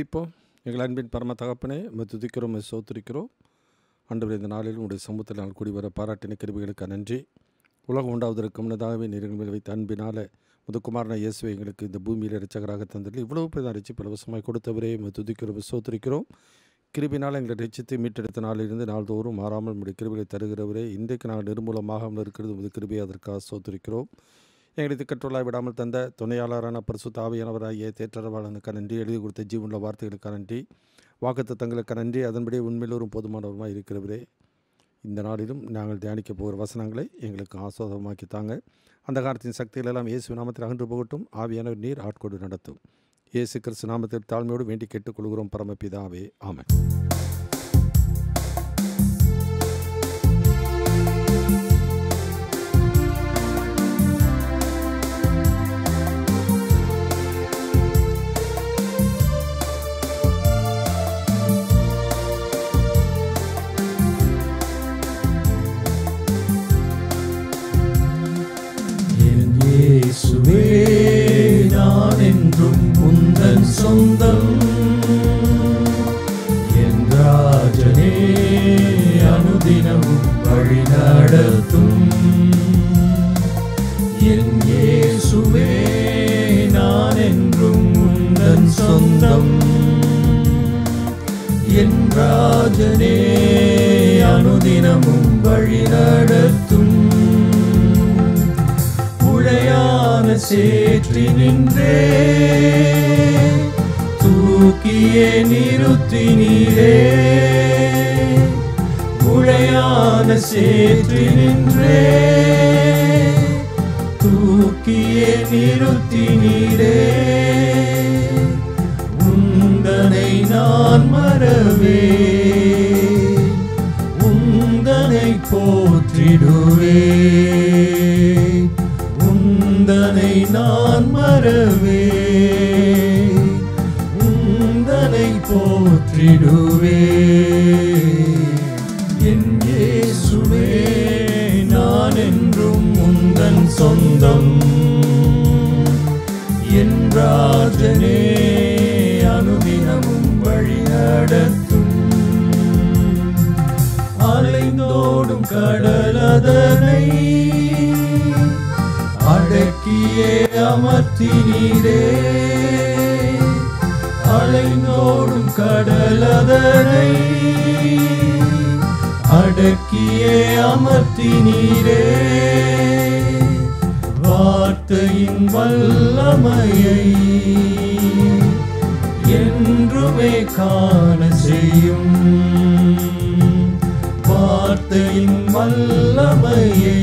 ஜெபிப்போம் எங்கள் அன்பின் பரம தகப்பனே நம்ம துதிக்கிறோம் சோத்திருக்கிறோம் அன்று இந்த நாளில் உங்களுடைய சமூகத்தில் நாள் கூடி வர பாராட்டின கிருபிகளுக்கு நன்றி உலகம் உண்டாவதற்கு முன்னதாகவே நிறுவனங்கள் வைத்த அன்பினால் முதுகுமாரன இயேசுவை எங்களுக்கு இந்த பூமியில் ரசிகராக தந்தது இவ்வளவு பெரிய அரிச்சு பலவசமாக கொடுத்தவரே துதிக்கிறோம் சோத்திருக்கிறோம் கிருபினால் எங்களை ரசித்து மீட்டெடுத்த நாளிலிருந்து நாள்தோறும் மாறாமல் நம்முடைய கிருபிகளை தருகிறவரே இன்றைக்கு நாங்கள் நிர்மூலமாக இருக்கிறது உமது கிருபியை அதற்காக சோத்திருக்கிறோம் எங்களுக்கு கற்றுலா விடாமல் தந்த துணையாளரான பரிசு தாவியானவராகிய தேற்றரவாளனுக்கு நன்றி எழுதி கொடுத்த ஜீவனில் வார்த்தைகளுக்கு நன்றி தங்களுக்கு நன்றி அதன்படி உண்மையிலோரும் போதுமானவருமாக இருக்கிறவரே இந்த நாளிலும் நாங்கள் தியானிக்க போகிற வசனங்களை எங்களுக்கு ஆசோதமாக்கி தாங்க அந்த காலத்தின் சக்திகளெல்லாம் இயேசு நாமத்தில் அகன்று போகட்டும் ஆவியானவர் நீர் ஆட்கொண்டு நடத்தும் இயேசு கிறிஸ்து நாமத்தில் தாழ்மையோடு வேண்டி கேட்டுக்கொள்கிறோம் பரமப்பிதாவே ஆமன் சொந்தம் என்றாஜனே அனுதினமும் வழி நடத்தும் என் இயேசுவே நான் என்றும் உந்தன் சொந்தம் என் அனுதினமும் வழி நடத்தும் சேற்றி நின்றே தூக்கியே நிறுத்தினீரே குழையான சேற்றி நின்றே தூக்கியே நிறுத்தினீரே உந்தனை நான் மறவே உந்தனை போற்றிடுவே உந்தனை நான் மறவே வெற்றிடுவே என் இயேசுவே நான் என்றும் உந்தன் சொந்தம் என் ராஜனே அனுதினமும் வழிநடத்தும் அலைந்தோடும் கடலதனை அடக்கியே அமர்த்தினீரே அலை ஓடும் கடலதனை அடக்கியே அமர்த்தி நீரே வார்த்தையின் வல்லமையை என்றுமே காண செய்யும் வார்த்தையின் வல்லமையை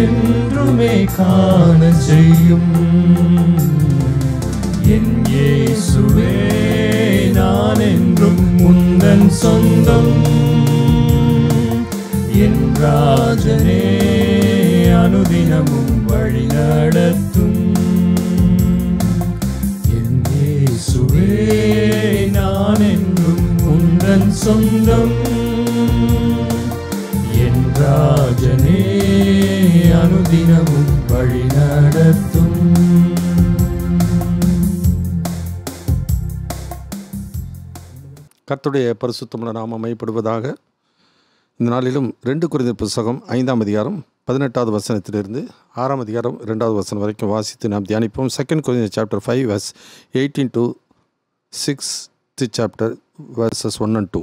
என்றுமே காண செய்யும் Mm-hmm. சொந்தம் என் ராஜனே அனுதினமும் வழி நடத்தும் சுவே நான் என்றும் உந்தன் சொந்தம் என் ராஜனே அனுதினமும் வழி நட கர்த்துடைய பரிசுத்தமுள்ள நாம மையப்படுவதாக இந்த நாளிலும் ரெண்டு குறைந்த புஸ்தகம் ஐந்தாம் அதிகாரம் பதினெட்டாவது வசனத்திலிருந்து ஆறாம் அதிகாரம் ரெண்டாவது வசனம் வரைக்கும் வாசித்து நாம் தியானிப்போம் second Corinthians chapter five verse eighteen to six chapter verses one and two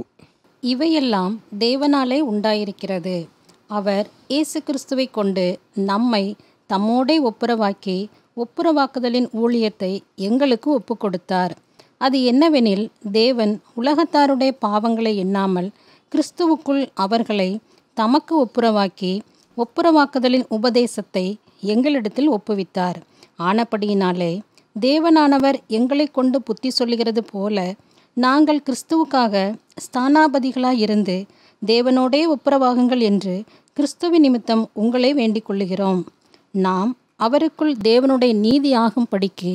இவையெல்லாம் தேவனாலே உண்டாயிருக்கிறது அவர் இயேசு கிறிஸ்துவை கொண்டு நம்மை தம்மோடே ஒப்புரவாக்கி ஒப்புரவாக்குதலின் ஊழியத்தை எங்களுக்கு ஒப்புக்கொடுத்தார் கொடுத்தார் அது என்னவெனில் தேவன் உலகத்தாருடைய பாவங்களை எண்ணாமல் கிறிஸ்துவுக்குள் அவர்களை தமக்கு ஒப்புரவாக்கி ஒப்புரவாக்குதலின் உபதேசத்தை எங்களிடத்தில் ஒப்புவித்தார் ஆனபடியினாலே தேவனானவர் எங்களை கொண்டு புத்தி சொல்லுகிறது போல நாங்கள் கிறிஸ்துவுக்காக ஸ்தானாபதிகளாயிருந்து தேவனோடே ஒப்புரவாகுங்கள் என்று கிறிஸ்துவின் நிமித்தம் உங்களை வேண்டிக் கொள்ளுகிறோம் நாம் அவருக்குள் தேவனுடைய நீதி ஆகும்படிக்கு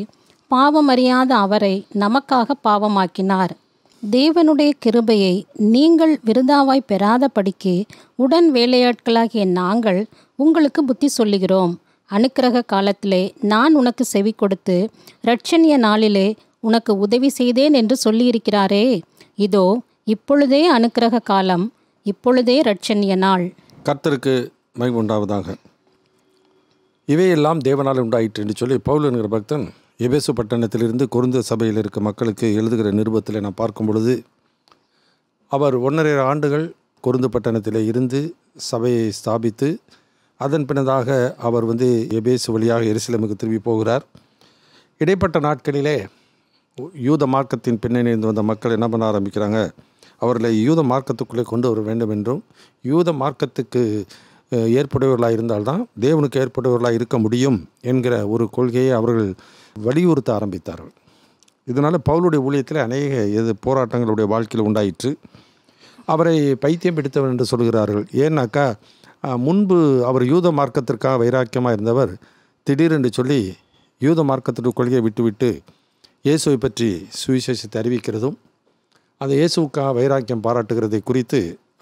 பாவமறியாத அவரை நமக்காக பாவமாக்கினார் தேவனுடைய கிருபையை நீங்கள் விருதாவாய் பெறாதபடிக்கு உடன் வேலையாட்களாகிய நாங்கள் உங்களுக்கு புத்தி சொல்லுகிறோம் அனுக்கிரக காலத்திலே நான் உனக்கு செவி கொடுத்து இரட்சணிய நாளிலே உனக்கு உதவி செய்தேன் என்று சொல்லியிருக்கிறாரே இதோ இப்பொழுதே அனுக்கிரக காலம் இப்பொழுதே இரட்சணிய நாள் கர்த்தருக்கு உண்டாவதாக இவையெல்லாம் தேவனால் உண்டாயிற்று என்று சொல்லி பவுல் என்கிற பக்தன் எபேசு பட்டணத்திலிருந்து குறுந்த சபையில் இருக்க மக்களுக்கு எழுதுகிற நிருபத்தில் நான் பார்க்கும் பொழுது அவர் ஒன்றரை ஆண்டுகள் குருந்து பட்டணத்தில் இருந்து சபையை ஸ்தாபித்து அதன் பின்னதாக அவர் வந்து எபேசு வழியாக எரிசிலமுக்கு திரும்பி போகிறார் இடைப்பட்ட நாட்களிலே யூத மார்க்கத்தின் பின்னணி வந்த மக்கள் என்ன பண்ண ஆரம்பிக்கிறாங்க அவர்களை யூத மார்க்கத்துக்குள்ளே கொண்டு வர வேண்டும் என்றும் யூத மார்க்கத்துக்கு ஏற்புடையவர்களாக இருந்தால்தான் தேவனுக்கு ஏற்புடையவர்களாக இருக்க முடியும் என்கிற ஒரு கொள்கையை அவர்கள் வலியுறுத்த ஆரம்பித்தார்கள் இதனால் பவுலுடைய ஊழியத்தில் அநேக எது போராட்டங்களுடைய வாழ்க்கையில் உண்டாயிற்று அவரை பைத்தியம் பிடித்தவர் என்று சொல்கிறார்கள் ஏன்னாக்கா முன்பு அவர் யூத மார்க்கத்திற்காக வைராக்கியமாக இருந்தவர் திடீரென்று சொல்லி யூத மார்க்கத்திற்கு கொள்கையை விட்டுவிட்டு இயேசுவை பற்றி சுவிசேஷத்தை அறிவிக்கிறதும் அந்த இயேசுக்காக வைராக்கியம் பாராட்டுகிறதை குறித்து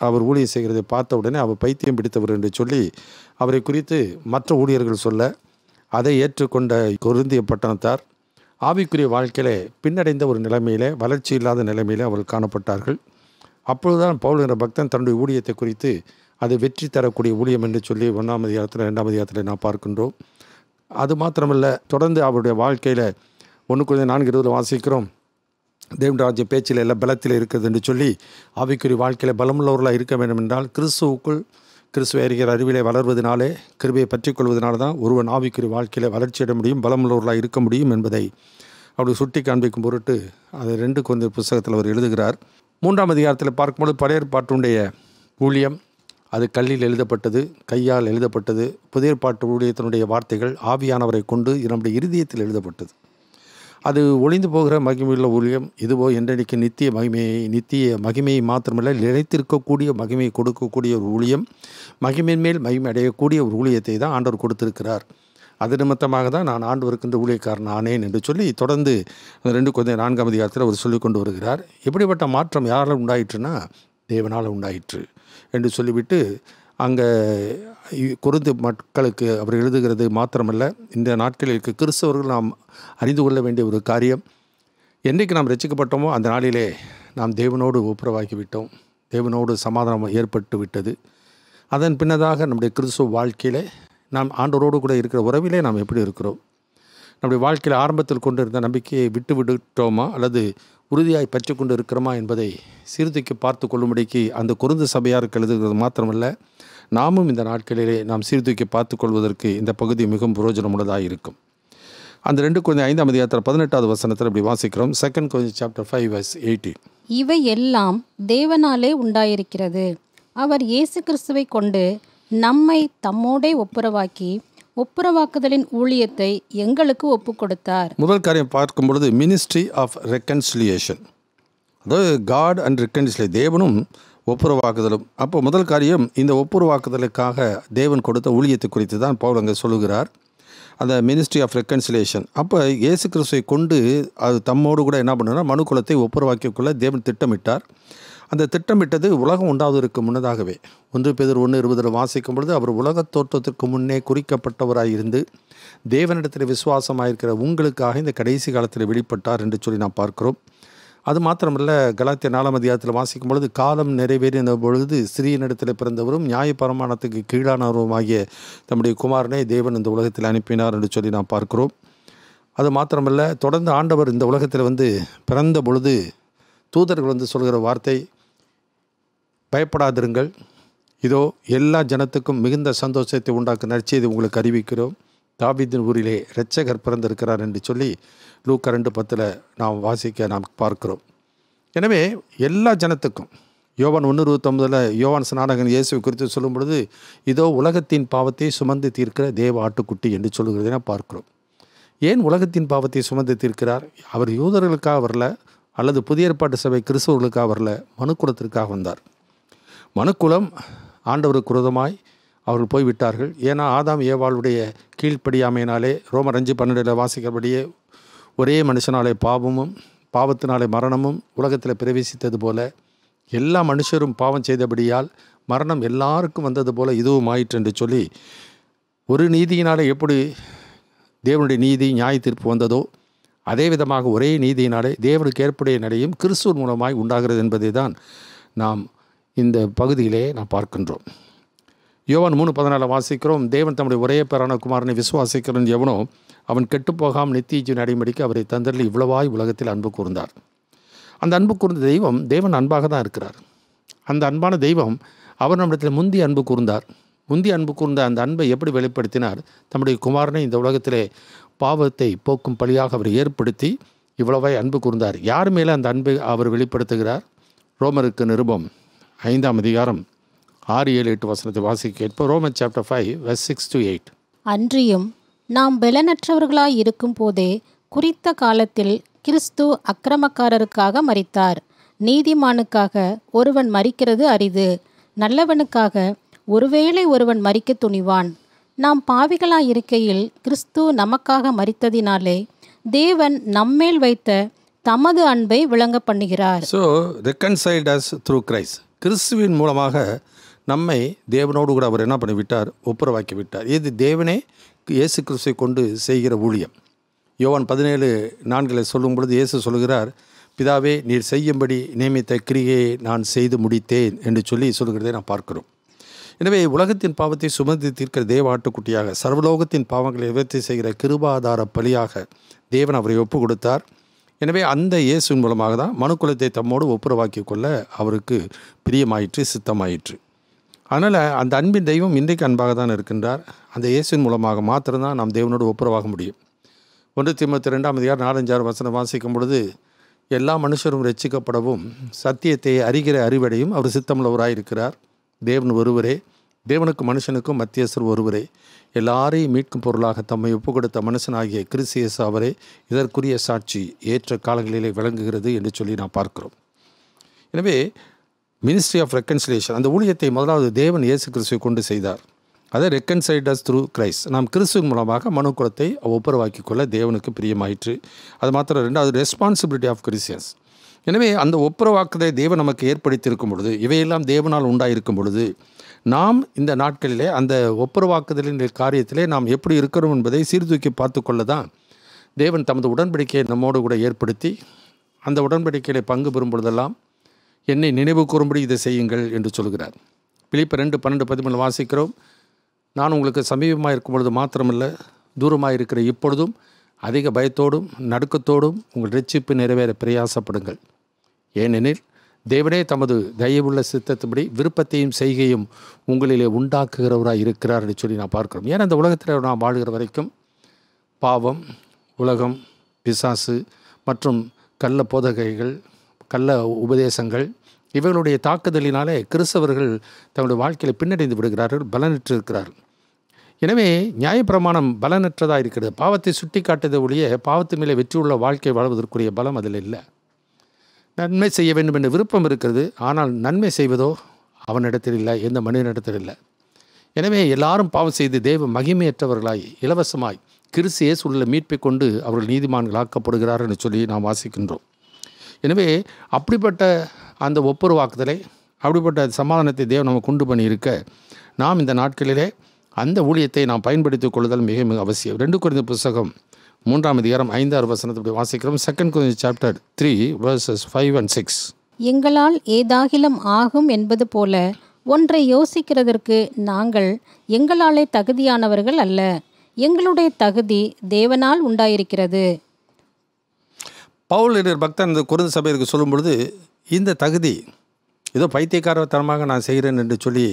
அவர் ஊழியர் செய்கிறதை பார்த்த உடனே அவர் பைத்தியம் பிடித்தவர் என்று சொல்லி அவரை குறித்து மற்ற ஊழியர்கள் சொல்ல அதை ஏற்றுக்கொண்ட குருந்திய பட்டணத்தார் ஆவிக்குரிய வாழ்க்கையிலே பின்னடைந்த ஒரு நிலைமையிலே வளர்ச்சி இல்லாத நிலைமையிலே அவர்கள் காணப்பட்டார்கள் அப்பொழுதுதான் பவுல் என்ற பக்தன் தன்னுடைய ஊழியத்தை குறித்து அது வெற்றி தரக்கூடிய ஊழியம் என்று சொல்லி ஒன்றாம் அதிகாரத்தில் ரெண்டாம் அதிகாரத்தில் நாம் பார்க்கின்றோம் அது மாத்திரமல்ல தொடர்ந்து அவருடைய வாழ்க்கையில் ஒன்று கொஞ்சம் நான்கு இருபதில் வாசிக்கிறோம் தேவராஜ்ய பேச்சில் எல்லாம் பலத்தில் இருக்கிறது என்று சொல்லி ஆவிக்குரிய வாழ்க்கையில் பலமுள்ளவர்களாக இருக்க வேண்டும் என்றால் கிறிஸ்துவுக்குள் கிறிஸ்துவ அறிகிற அறிவிலே வளர்வதனாலே கிருபையை பற்றி கொள்வதனால தான் ஒருவன் ஆவிக்குரிய வாழ்க்கையில் வளர்ச்சியிட முடியும் பலமுள்ளவர்களாக இருக்க முடியும் என்பதை அப்படி சுட்டி காண்பிக்கும் பொருட்டு அதை ரெண்டு குழந்தை புஸ்தகத்தில் அவர் எழுதுகிறார் மூன்றாம் அதிகாரத்தில் பார்க்கும்போது பழையற்பாட்டுடைய ஊழியம் அது கல்லில் எழுதப்பட்டது கையால் எழுதப்பட்டது புதிய பாட்டு ஊழியத்தினுடைய வார்த்தைகள் ஆவியானவரை கொண்டு நம்முடைய இருதயத்தில் எழுதப்பட்டது அது ஒளிந்து போகிற மகிமையுள்ள ஊழியம் இதுவோ என்றைக்கு நித்திய மகிமையை நித்திய மகிமையை மாத்திரமல்ல நிலைத்திருக்கக்கூடிய மகிமையை கொடுக்கக்கூடிய ஒரு ஊழியம் மகிமையின் மேல் மகிமை அடையக்கூடிய ஒரு ஊழியத்தை தான் ஆண்டவர் கொடுத்திருக்கிறார் அது நிமித்தமாக தான் நான் ஆண்டு வருகின்ற ஊழியக்காரன் ஆனேன் என்று சொல்லி தொடர்ந்து ரெண்டு கொஞ்சம் நான்காம் அதிகாரத்தில் அவர் சொல்லி கொண்டு வருகிறார் எப்படிப்பட்ட மாற்றம் யாரால் உண்டாயிற்றுனா தேவனால் உண்டாயிற்று என்று சொல்லிவிட்டு அங்கே குருந்து மக்களுக்கு அவர் எழுதுகிறது மாத்திரமல்ல இந்த நாட்களில் இருக்க கிறிஸ்தவர்கள் நாம் அறிந்து கொள்ள வேண்டிய ஒரு காரியம் என்றைக்கு நாம் ரசிக்கப்பட்டோமோ அந்த நாளிலே நாம் தேவனோடு ஒப்புரவாக்கிவிட்டோம் தேவனோடு சமாதானம் ஏற்பட்டு விட்டது அதன் பின்னதாக நம்முடைய கிறிஸ்துவ வாழ்க்கையில் நாம் ஆண்டோரோடு கூட இருக்கிற உறவிலே நாம் எப்படி இருக்கிறோம் நம்முடைய வாழ்க்கையில் ஆரம்பத்தில் கொண்டு இருந்த நம்பிக்கையை விட்டு விடுட்டோமா அல்லது உறுதியாய் பற்றி கொண்டு இருக்கிறோமா என்பதை சீர்தூக்கி பார்த்து கொள்ளும்படிக்கு அந்த குருந்து சபையாருக்கு எழுதுகிறது மாத்திரமல்ல நாமும் இந்த நாட்களிலே நாம் சீர்தூக்கி பார்த்துக்கொள்வதற்கு கொள்வதற்கு இந்த பகுதி மிகவும் பிரயோஜனமுள்ளதாக இருக்கும் அந்த ரெண்டு குழந்தை ஐந்தாம் அதிகாரத்தில் பதினெட்டாவது வசனத்தில் இப்படி வாசிக்கிறோம் second Corinthians chapter five verse eighteen இவை எல்லாம் தேவனாலே உண்டாயிருக்கிறது அவர் இயேசு கிறிஸ்துவை கொண்டு நம்மை தம்மோடே ஒப்புரவாக்கி ஒப்புரவாக்குதலின் ஊழியத்தை எங்களுக்கு ஒப்பு கொடுத்தார் முதல் காரியம் பார்க்கும் பொழுது மினிஸ்ட்ரி ஆஃப் ரெக்கன்சிலியேஷன் அதாவது காட் அண்ட் ரெக்கன்சிலே தேவனும் ஒப்புரவாக்குதலும் அப்போ முதல் காரியம் இந்த ஒப்புரவாக்குதலுக்காக தேவன் கொடுத்த ஊழியத்தை குறித்து தான் அங்கே சொல்லுகிறார் அந்த மினிஸ்ட்ரி ஆஃப் ரெக்கன்சிலேஷன் அப்போ இயேசு கிறிஸ்துவை கொண்டு அது தம்மோடு கூட என்ன பண்ணுன்னா குலத்தை ஒப்புரவாக்கிக்குள்ள தேவன் திட்டமிட்டார் அந்த திட்டமிட்டது உலகம் உண்டாவதற்கு முன்னதாகவே ஒன்று பேர் ஒன்று இருபதில் வாசிக்கும் பொழுது அவர் உலகத் தோற்றத்திற்கு முன்னே குறிக்கப்பட்டவராக இருந்து தேவனிடத்தில் இருக்கிற உங்களுக்காக இந்த கடைசி காலத்தில் வெளிப்பட்டார் என்று சொல்லி நாம் பார்க்கிறோம் அது மாத்திரமல்ல கலாத்திய நாலாம் அதிகாரத்தில் வாசிக்கும் பொழுது காலம் நிறைவேறின பொழுது சிறியனிடத்தில் பிறந்தவரும் நியாயபரமானத்துக்கு கீழானவரும் ஆகிய தம்முடைய குமாரனை தேவன் இந்த உலகத்தில் அனுப்பினார் என்று சொல்லி நாம் பார்க்கிறோம் அது மாத்திரமல்ல தொடர்ந்து ஆண்டவர் இந்த உலகத்தில் வந்து பிறந்த பொழுது தூதர்கள் வந்து சொல்கிற வார்த்தை பயப்படாதிருங்கள் இதோ எல்லா ஜனத்துக்கும் மிகுந்த சந்தோஷத்தை உண்டாக்கும் நற்செய்தி உங்களுக்கு அறிவிக்கிறோம் தாபிதின் ஊரிலே இரட்சகர் பிறந்திருக்கிறார் என்று சொல்லி லூக்க ரெண்டு பத்தில் நாம் வாசிக்க நாம் பார்க்கிறோம் எனவே எல்லா ஜனத்துக்கும் யோவான் ஒன்று இருபத்தொம்பதில் யோவான் ஸ்நாடகன் இயேசு குறித்து சொல்லும் பொழுது இதோ உலகத்தின் பாவத்தை சுமந்து தீர்க்கிற தேவ ஆட்டுக்குட்டி என்று சொல்கிறதை பார்க்கிறோம் ஏன் உலகத்தின் பாவத்தை சுமந்து தீர்க்கிறார் அவர் யூதர்களுக்காக வரல அல்லது புதிய ஏற்பாட்டு சபை கிறிஸ்தவர்களுக்காக வரல மனுக்குலத்திற்காக வந்தார் மனுக்குலம் ஆண்டவருக்கு விரோதமாய் அவர்கள் போய்விட்டார்கள் ஏன்னா ஆதாம் ஏவாளுடைய கீழ்ப்படியாமையினாலே ரோமர் அஞ்சு பன்னெண்டில் வாசிக்கிறபடியே ஒரே மனுஷனாலே பாவமும் பாவத்தினாலே மரணமும் உலகத்தில் பிரவேசித்தது போல எல்லா மனுஷரும் பாவம் செய்தபடியால் மரணம் எல்லாருக்கும் வந்தது போல இதுவும் ஆயிற்று என்று சொல்லி ஒரு நீதியினாலே எப்படி தேவனுடைய நீதி நியாய தீர்ப்பு வந்ததோ அதே விதமாக ஒரே நீதியினாலே தேவனுக்கு ஏற்புடைய நிலையும் கிறிஸ்துவ மூலமாய் உண்டாகிறது என்பதை தான் நாம் இந்த பகுதியிலே நாம் பார்க்கின்றோம் யோவான் மூணு பதினாலு வாசிக்கிறோம் தேவன் தம்முடைய ஒரே பேரான குமாரனை விசுவாசிக்கிறன் எவனோ அவன் கெட்டுப்போகாம நித்திய ஜீவன் அடிமடிக்கு அவரை தந்தரில் இவ்வளவாய் உலகத்தில் அன்பு கூர்ந்தார் அந்த அன்பு கூர்ந்த தெய்வம் தேவன் அன்பாக தான் இருக்கிறார் அந்த அன்பான தெய்வம் அவர் நம்மிடத்தில் முந்தி அன்பு கூர்ந்தார் முந்தி அன்பு கூர்ந்த அந்த அன்பை எப்படி வெளிப்படுத்தினார் தம்முடைய குமாரனை இந்த உலகத்திலே பாவத்தை போக்கும் பலியாக அவர் ஏற்படுத்தி இவ்வளவாய் அன்பு கூர்ந்தார் யார் மேலே அந்த அன்பை அவர் வெளிப்படுத்துகிறார் ரோமருக்கு நிருபம் ஐந்தாம் அதிகாரம் ஆறு ஏழு எட்டு வசனத்தை வாசிக்க கேட்போம் Roman chapter five verse six to eight அன்றியும் நாம் பலனற்றவர்களாய் இருக்கும் போதே குறித்த காலத்தில் கிறிஸ்து அக்கிரமக்காரருக்காக மறித்தார் நீதிமானுக்காக ஒருவன் மறிக்கிறது அரிது நல்லவனுக்காக ஒருவேளை ஒருவன் மறிக்க துணிவான் நாம் பாவிகளாய் இருக்கையில் கிறிஸ்து நமக்காக மறித்ததினாலே தேவன் நம்மேல் வைத்த தமது அன்பை விளங்க பண்ணுகிறார் so reconciled us through Christ கிறிஸ்துவின் மூலமாக நம்மை தேவனோடு கூட அவர் என்ன பண்ணிவிட்டார் ஒப்புரவாக்கி விட்டார் இது தேவனே இயேசு கிறிஸ்துவை கொண்டு செய்கிற ஊழியம் யோவான் பதினேழு நான்களை சொல்லும் பொழுது இயேசு சொல்கிறார் பிதாவே நீர் செய்யும்படி நியமித்த கிரியை நான் செய்து முடித்தேன் என்று சொல்லி சொல்கிறதை நாம் பார்க்கிறோம் எனவே உலகத்தின் பாவத்தை சுமந்து தீர்க்கிற தேவ ஆட்டுக்குட்டியாக சர்வலோகத்தின் பாவங்களை விவர்த்தி செய்கிற கிருபாதார பலியாக தேவன் அவரை ஒப்பு கொடுத்தார் எனவே அந்த இயேசுவின் மூலமாக தான் மனுக்குலத்தை தம்மோடு ஒப்புரவாக்கி கொள்ள அவருக்கு பிரியமாயிற்று சித்தமாயிற்று அதனால் அந்த அன்பின் தெய்வம் இன்றைக்கு அன்பாக தான் இருக்கின்றார் அந்த இயேசுவின் மூலமாக மாத்திரம்தான் நாம் தேவனோடு ஒப்புரவாக முடியும் ஒன்று திம்பத்தி ரெண்டாம் அதிகார் நாலஞ்சாறு வசனம் வாசிக்கும் பொழுது எல்லா மனுஷரும் ரட்சிக்கப்படவும் சத்தியத்தை அறிகிற அறிவடையும் அவர் சித்தமுள்ளவராக இருக்கிறார் தேவன் ஒருவரே தேவனுக்கும் மனுஷனுக்கும் மத்தியஸ்வர் ஒருவரே எல்லாரையும் மீட்கும் பொருளாக தம்மை ஒப்பு கொடுத்த மனுஷனாகிய கிறிஸ்தியஸ் அவரே இதற்குரிய சாட்சி ஏற்ற காலங்களிலே விளங்குகிறது என்று சொல்லி நாம் பார்க்கிறோம் எனவே மினிஸ்ட்ரி ஆஃப் ரெக்கன்சிலேஷன் அந்த ஊழியத்தை முதலாவது தேவன் இயேசு கிறிஸ்துவை கொண்டு செய்தார் அதை ரெக்கன்சைடஸ் த்ரூ கிரைஸ்ட் நாம் கிறிஸ்து மூலமாக மனுக்குலத்தை ஒப்புரவாக்கி கொள்ள தேவனுக்கு பிரியமாயிற்று அது மாத்திரம் ரெண்டாவது ரெஸ்பான்சிபிலிட்டி ஆஃப் கிறிஸ்டியன்ஸ் எனவே அந்த ஒப்புரவாக்குதலை தேவன் நமக்கு ஏற்படுத்தியிருக்கும் பொழுது இவையெல்லாம் தேவனால் உண்டாயிருக்கும் பொழுது நாம் இந்த நாட்களிலே அந்த ஒப்புரவாக்குதலின் காரியத்திலே நாம் எப்படி இருக்கிறோம் என்பதை சீர்தூக்கி பார்த்து கொள்ள தான் தேவன் தமது உடன்படிக்கையை நம்மோடு கூட ஏற்படுத்தி அந்த உடன்படிக்கையில் பங்கு பெறும் பொழுதெல்லாம் என்னை நினைவு கூறும்படி இதை செய்யுங்கள் என்று சொல்கிறார் பிலிப்ப ரெண்டு பன்னெண்டு பதிமூணு வாசிக்கிறோம் நான் உங்களுக்கு சமீபமாக இருக்கும் பொழுது மாத்திரமல்ல தூரமாக இருக்கிற இப்பொழுதும் அதிக பயத்தோடும் நடுக்கத்தோடும் உங்கள் ரட்சிப்பு நிறைவேற பிரயாசப்படுங்கள் ஏனெனில் தேவனே தமது தயவுள்ள சித்தத்தின்படி விருப்பத்தையும் செய்கையும் உங்களிலே உண்டாக்குகிறவராக இருக்கிறார் என்று சொல்லி நான் பார்க்குறோம் ஏன்னா அந்த உலகத்தில் நான் வாழ்கிற வரைக்கும் பாவம் உலகம் பிசாசு மற்றும் கள்ள போதகைகள் கள்ள உபதேசங்கள் இவர்களுடைய தாக்குதலினாலே கிறிஸ்தவர்கள் தங்களுடைய வாழ்க்கையில் பின்னடைந்து விடுகிறார்கள் பலனற்று இருக்கிறார்கள் எனவே நியாயப்பிரமாணம் பலனற்றதாக இருக்கிறது பாவத்தை சுட்டி காட்டுவதை ஒழிய பாவத்து மேலே வெற்றியுள்ள வாழ்க்கை வாழ்வதற்குரிய பலம் அதில் இல்லை நன்மை செய்ய வேண்டும் என்ற விருப்பம் இருக்கிறது ஆனால் நன்மை செய்வதோ அவனிடத்தில் இல்லை எந்த மனிதனிடத்தில் இல்லை எனவே எல்லாரும் பாவம் செய்து தெய்வ மகிமையற்றவர்களாய் இலவசமாய் கிருசியே சூழலை மீட்பை கொண்டு அவர்கள் நீதிமான்கள் ஆக்கப்படுகிறார்கள் என்று சொல்லி நாம் வாசிக்கின்றோம் எனவே அப்படிப்பட்ட அந்த ஒப்புரவாக்குதலை அப்படிப்பட்ட சமாதானத்தை தேவ நமக்கு உண்டு பண்ணியிருக்க நாம் இந்த நாட்களிலே அந்த ஊழியத்தை நாம் பயன்படுத்திக் கொள்ளுதல் மிக மிக அவசியம் ரெண்டு குறைந்த புஸ்தகம் மூன்றாம் அதிகாரம் ஐந்தாறு வசனத்தை வாசிக்கிறோம் second Corinthians chapter three verses five and six எங்களால் ஏதாகிலும் ஆகும் என்பது போல ஒன்றை யோசிக்கிறதற்கு நாங்கள் எங்களாலே தகுதியானவர்கள் அல்ல எங்களுடைய தகுதி தேவனால் உண்டாயிருக்கிறது பவுலடியார் பக்தன் இந்த குருந்த சபையருக்கு சொல்லும்பொழுது இந்த தகுதி ஏதோ பைத்தியக்காரத்தனமாக நான் செய்கிறேன் என்று சொல்லி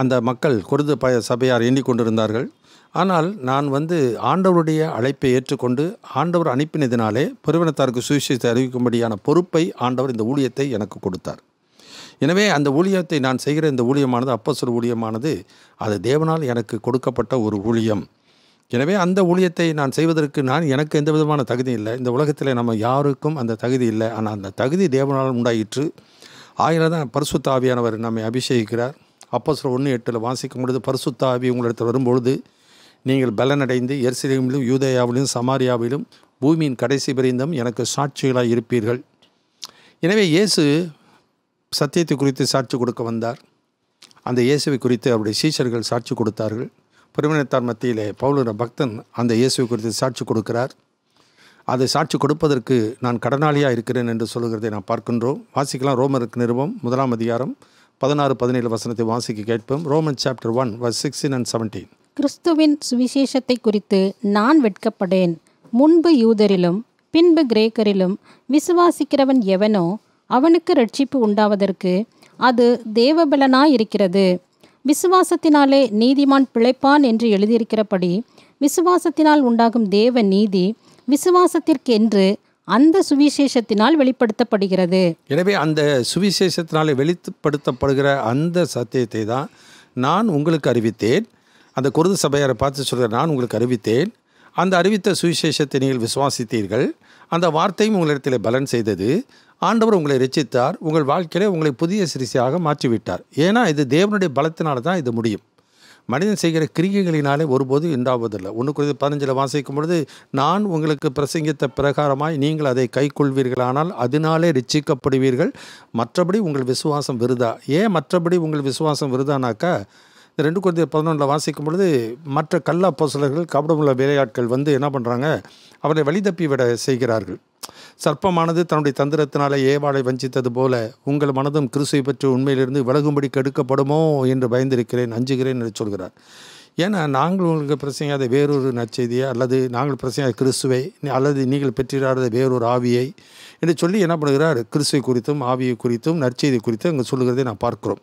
அந்த மக்கள் குருந்த ப சபையார் எண்ணிக்கொண்டிருந்தார்கள் ஆனால் நான் வந்து ஆண்டவருடைய அழைப்பை ஏற்றுக்கொண்டு ஆண்டவர் அனுப்பினதினாலே பெருவினத்தாருக்கு சுவிசேஷத்தை அறிவிக்கும்படியான பொறுப்பை ஆண்டவர் இந்த ஊழியத்தை எனக்கு கொடுத்தார் எனவே அந்த ஊழியத்தை நான் செய்கிற இந்த ஊழியமானது அப்பசுர ஊழியமானது அது தேவனால் எனக்கு கொடுக்கப்பட்ட ஒரு ஊழியம் எனவே அந்த ஊழியத்தை நான் செய்வதற்கு நான் எனக்கு எந்த விதமான தகுதி இல்லை இந்த உலகத்தில் நம்ம யாருக்கும் அந்த தகுதி இல்லை ஆனால் அந்த தகுதி தேவனால் உண்டாயிற்று ஆயிரம் தான் பரிசுத்தாவியானவர் நம்மை அபிஷேகிக்கிறார் அப்போ சில ஒன்று எட்டில் வாசிக்கும் பொழுது பரிசுத்தாவி உங்களிடத்தில் வரும்பொழுது நீங்கள் பலனடைந்து எரிசிலையிலும் யூதயாவிலும் சமாரியாவிலும் பூமியின் கடைசி பிரிந்தும் எனக்கு சாட்சிகளாக இருப்பீர்கள் எனவே இயேசு சத்தியத்தை குறித்து சாட்சி கொடுக்க வந்தார் அந்த இயேசுவை குறித்து அவருடைய சீஷர்கள் சாட்சி கொடுத்தார்கள் பெருமினத்தார் மத்தியிலே பவுலின பக்தன் அந்த இயேசு குறித்து சாட்சி கொடுக்கிறார் அதை சாட்சி கொடுப்பதற்கு நான் கடனாளியாக இருக்கிறேன் என்று சொல்கிறதை நான் பார்க்கின்றோம் வாசிக்கலாம் ரோமருக்கு நிறுவம் முதலாம் அதிகாரம் பதினாறு பதினேழு வசனத்தை வாசிக்க கேட்போம் Roman chapter one verse sixteen and seventeen கிறிஸ்துவின் சுவிசேஷத்தை குறித்து நான் வெட்கப்படேன் முன்பு யூதரிலும் பின்பு கிரேக்கரிலும் விசுவாசிக்கிறவன் எவனோ அவனுக்கு ரட்சிப்பு உண்டாவதற்கு அது தேவபலனாயிருக்கிறது விசுவாசத்தினாலே நீதிமான் பிழைப்பான் என்று எழுதியிருக்கிறபடி விசுவாசத்தினால் உண்டாகும் தேவ நீதி விசுவாசத்திற்கென்று அந்த சுவிசேஷத்தினால் வெளிப்படுத்தப்படுகிறது எனவே அந்த சுவிசேஷத்தினால் வெளிப்படுத்தப்படுகிற அந்த சத்தியத்தை தான் நான் உங்களுக்கு அறிவித்தேன் அந்த குருது சபையாரை பார்த்து சொல்கிற நான் உங்களுக்கு அறிவித்தேன் அந்த அறிவித்த சுவிசேஷத்தை நீங்கள் விசுவாசித்தீர்கள் அந்த வார்த்தையும் உங்களிடத்தில் பலன் செய்தது ஆண்டவர் உங்களை ரசித்தார் உங்கள் வாழ்க்கையிலே உங்களை புதிய சிறிசையாக மாற்றிவிட்டார் ஏன்னா இது தேவனுடைய பலத்தினால தான் இது முடியும் மனிதன் செய்கிற கிரிகைகளினாலே ஒருபோதும் உண்டாவதில்லை ஒன்று குறித்து பதினஞ்சில் வாசிக்கும் பொழுது நான் உங்களுக்கு பிரசங்கித்த பிரகாரமாய் நீங்கள் அதை கைக்கொள்வீர்களானால் அதனாலே ரிச்சிக்கப்படுவீர்கள் மற்றபடி உங்கள் விசுவாசம் விருதா ஏன் மற்றபடி உங்கள் விசுவாசம் விருதானாக்கா இந்த ரெண்டு குழந்தை பதினொன்றில் வாசிக்கும் பொழுது மற்ற போசலர்கள் கபடமுள்ள வேலையாட்கள் வந்து என்ன பண்ணுறாங்க அவர்களை வழி தப்பி விட செய்கிறார்கள் சர்ப்பமானது தன்னுடைய தந்திரத்தினாலே ஏவாளை வஞ்சித்தது போல உங்கள் மனதும் கிறிஸ்துவை பற்றி உண்மையிலிருந்து விலகும்படி கெடுக்கப்படுமோ என்று பயந்திருக்கிறேன் அஞ்சுகிறேன் என்று சொல்கிறார் ஏன்னா நாங்கள் உங்களுக்கு பிரச்சனையாத வேறொரு நற்செய்தியை அல்லது நாங்கள் பிரசங்காத கிறிஸ்துவை அல்லது நீங்கள் பெற்றிடாத வேறொரு ஆவியை என்று சொல்லி என்ன பண்ணுகிறார் கிறிஸ்துவை குறித்தும் ஆவியை குறித்தும் நற்செய்தி குறித்தும் அங்கே சொல்லுகிறதை நான் பார்க்கிறோம்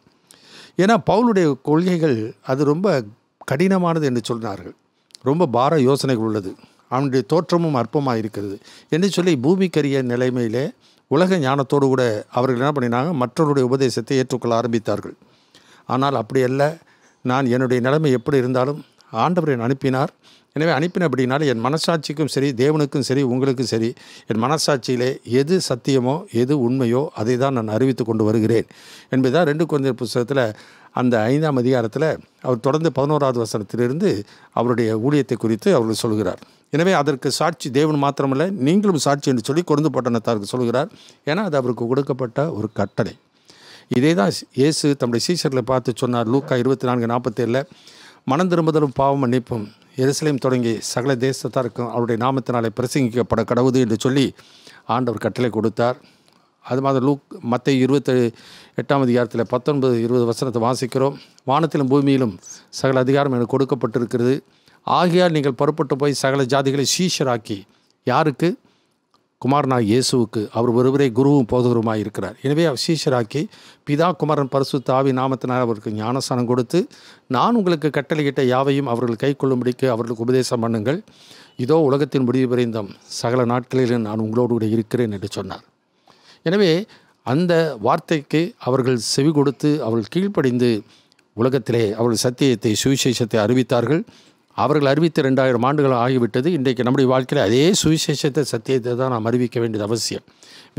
ஏன்னா பவுலுடைய கொள்கைகள் அது ரொம்ப கடினமானது என்று சொன்னார்கள் ரொம்ப பார யோசனைகள் உள்ளது அவனுடைய தோற்றமும் அற்பமாக இருக்கிறது என்று சொல்லி பூமிக்கரிய நிலைமையிலே உலக ஞானத்தோடு கூட அவர்கள் என்ன பண்ணினாங்க மற்றவருடைய உபதேசத்தை ஏற்றுக்கொள்ள ஆரம்பித்தார்கள் ஆனால் அப்படி அல்ல நான் என்னுடைய நிலைமை எப்படி இருந்தாலும் ஆண்டவர் என் அனுப்பினார் எனவே அப்படின்னாலும் என் மனசாட்சிக்கும் சரி தேவனுக்கும் சரி உங்களுக்கும் சரி என் மனசாட்சியிலே எது சத்தியமோ எது உண்மையோ அதை தான் நான் அறிவித்து கொண்டு வருகிறேன் என்பதுதான் ரெண்டு குழந்தை புஸ்தகத்தில் அந்த ஐந்தாம் அதிகாரத்தில் அவர் தொடர்ந்து பதினோராவது வசனத்திலிருந்து அவருடைய ஊழியத்தை குறித்து அவர்கள் சொல்கிறார் எனவே அதற்கு சாட்சி தேவன் மாத்திரமல்ல நீங்களும் சாட்சி என்று சொல்லி கொருந்து போட்டனத்தாருக்கு சொல்கிறார் ஏன்னா அது அவருக்கு கொடுக்கப்பட்ட ஒரு கட்டளை இதே தான் இயேசு தம்முடைய சீசர்களை பார்த்து சொன்னார் லூக்கா இருபத்தி நான்கு நாற்பத்தேழில் மனம் திரும்புதலும் பாவம் மன்னிப்பும் எருசலேம் தொடங்கி சகல தேசத்தாருக்கும் அவருடைய நாமத்தினாலே பிரசங்கிக்கப்பட கடவுது என்று சொல்லி ஆண்டவர் கட்டளை கொடுத்தார் அது மாதிரி லூக் மற்ற இருபத்தி எட்டாம் அதிகாரத்தில் பத்தொன்பது இருபது வசனத்தை வாசிக்கிறோம் வானத்திலும் பூமியிலும் சகல அதிகாரம் எனக்கு கொடுக்கப்பட்டிருக்கிறது ஆகியால் நீங்கள் புறப்பட்டு போய் சகல ஜாதிகளை சீஷராக்கி யாருக்கு குமாரனாக இயேசுவுக்கு அவர் ஒருவரே குருவும் போதகருமாக இருக்கிறார் எனவே அவர் சீஷராக்கி பிதா குமாரன் பரிசு தாவி நாமத்தினால் அவருக்கு ஞானஸ்தானம் கொடுத்து நான் உங்களுக்கு கட்டளையிட்ட யாவையும் அவர்கள் கை கொள்ளும்படிக்கு அவர்களுக்கு உபதேசம் பண்ணுங்கள் இதோ உலகத்தின் முடிவு பிரிந்தம் சகல நாட்களிலும் நான் உங்களோடு கூட இருக்கிறேன் என்று சொன்னார் எனவே அந்த வார்த்தைக்கு அவர்கள் செவி கொடுத்து அவர்கள் கீழ்ப்படிந்து உலகத்திலே அவர்கள் சத்தியத்தை சுவிசேஷத்தை அறிவித்தார்கள் அவர்கள் அறிவித்த ரெண்டாயிரம் ஆண்டுகள் ஆகிவிட்டது இன்றைக்கு நம்முடைய வாழ்க்கையில் அதே சுவிசேஷத்தை சத்தியத்தை தான் நாம் அறிவிக்க வேண்டியது அவசியம்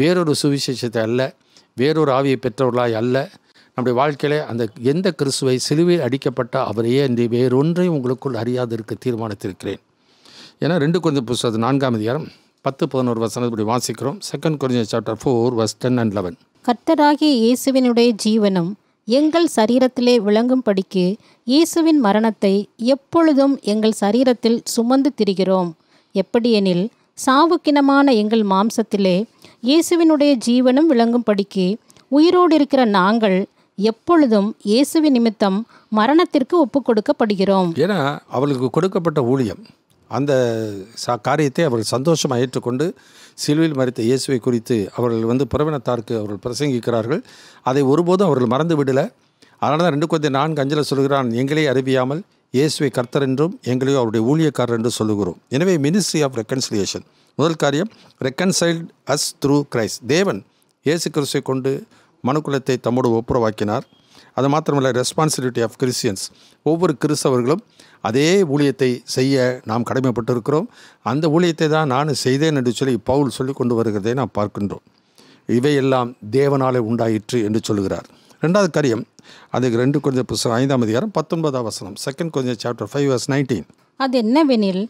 வேறொரு சுவிசேஷத்தை அல்ல வேறொரு ஆவியை பெற்றவர்களாய் அல்ல நம்முடைய வாழ்க்கையில் அந்த எந்த கிறிஸ்துவை சிலுவையில் அடிக்கப்பட்ட அவரையே இன்றி வேறொன்றையும் உங்களுக்குள் அறியாத இருக்க தீர்மானித்திருக்கிறேன் ஏன்னா ரெண்டு குழந்தை புஸ்தகம் நான்காம் அதிகாரம் பத்து பதினோரு வசனம் இப்படி வாசிக்கிறோம் second Corinthians chapter four verse ten and eleven கர்த்தராகிய இயேசுவினுடைய ஜீவனம் எங்கள் சரீரத்திலே விளங்கும்படிக்கு இயேசுவின் மரணத்தை எப்பொழுதும் எங்கள் சரீரத்தில் சுமந்து திரிகிறோம் எப்படியெனில் சாவுக்கினமான எங்கள் மாம்சத்திலே இயேசுவினுடைய ஜீவனம் விளங்கும்படிக்கு உயிரோடு இருக்கிற நாங்கள் எப்பொழுதும் இயேசுவின் நிமித்தம் மரணத்திற்கு ஒப்பு கொடுக்கப்படுகிறோம் ஏன்னா அவளுக்கு கொடுக்கப்பட்ட ஊழியம் அந்த சா காரியத்தை அவர்கள் சந்தோஷமாக ஏற்றுக்கொண்டு சிலுவில் மறைத்த இயேசுவை குறித்து அவர்கள் வந்து புறவினத்தாருக்கு அவர்கள் பிரசங்கிக்கிறார்கள் அதை ஒருபோதும் அவர்கள் மறந்து விடலை அதனால தான் ரெண்டு குழந்தை நான்கு அஞ்சலை சொல்கிறான் எங்களே அறிவியாமல் இயேசுவை கர்த்தர் என்றும் எங்களையும் அவருடைய ஊழியக்காரர் என்று சொல்லுகிறோம் எனவே மினிஸ்ட்ரி ஆஃப் ரெக்கன்சிலியேஷன் முதல் காரியம் ரெக்கன்சைல்ட் அஸ் த்ரூ கிரைஸ்ட் தேவன் இயேசு கிறிஸ்துவை கொண்டு மனுக்குலத்தை தம்மோடு ஒப்புரவாக்கினார் அது மாத்திரமல்ல ரெஸ்பான்சிபிலிட்டி ஆஃப் கிறிஸ்டியன்ஸ் ஒவ்வொரு கிறிஸ்தவர்களும் அதே ஊழியத்தை செய்ய நாம் கடமைப்பட்டிருக்கிறோம் அந்த ஊழியத்தை தான் நான் செய்தேன் என்று சொல்லி பவுல் சொல்லி கொண்டு வருகிறதை நாம் பார்க்கின்றோம் இவையெல்லாம் தேவனாலே உண்டாயிற்று என்று சொல்கிறார் ரெண்டாவது காரியம் அதுக்கு ரெண்டு குழந்தை புஸ்தகம் ஐந்தாம் அதிகாரம் பத்தொன்பதாம் வசனம் second Corinthians chapter five verse nineteen அது என்னவெனில்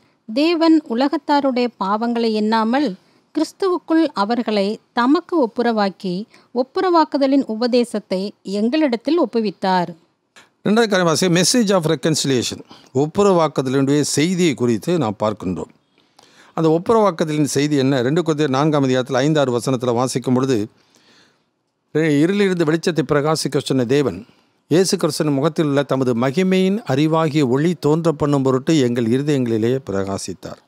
தேவன் உலகத்தாருடைய பாவங்களை எண்ணாமல் கிறிஸ்துவுக்குள் அவர்களை தமக்கு ஒப்புரவாக்கி ஒப்புரவாக்குதலின் உபதேசத்தை எங்களிடத்தில் ஒப்புவித்தார் ரெண்டாவது காரியமாக மெசேஜ் ஆஃப் ரெக்கன்சிலேஷன் வாக்கத்திலுடைய செய்தியை குறித்து நாம் பார்க்கின்றோம் அந்த வாக்கத்திலின் செய்தி என்ன ரெண்டு குறைந்த நான்காம் அதிகாரத்தில் ஐந்தாறு வசனத்தில் வாசிக்கும் பொழுது இருளிலிருந்து வெளிச்சத்தை பிரகாசிக்க சொன்ன தேவன் இயேசு கிறிஸ்தன் முகத்தில் உள்ள தமது மகிமையின் அறிவாகிய ஒளி தோன்ற பண்ணும் பொருட்டு எங்கள் இருதயங்களிலே பிரகாசித்தார்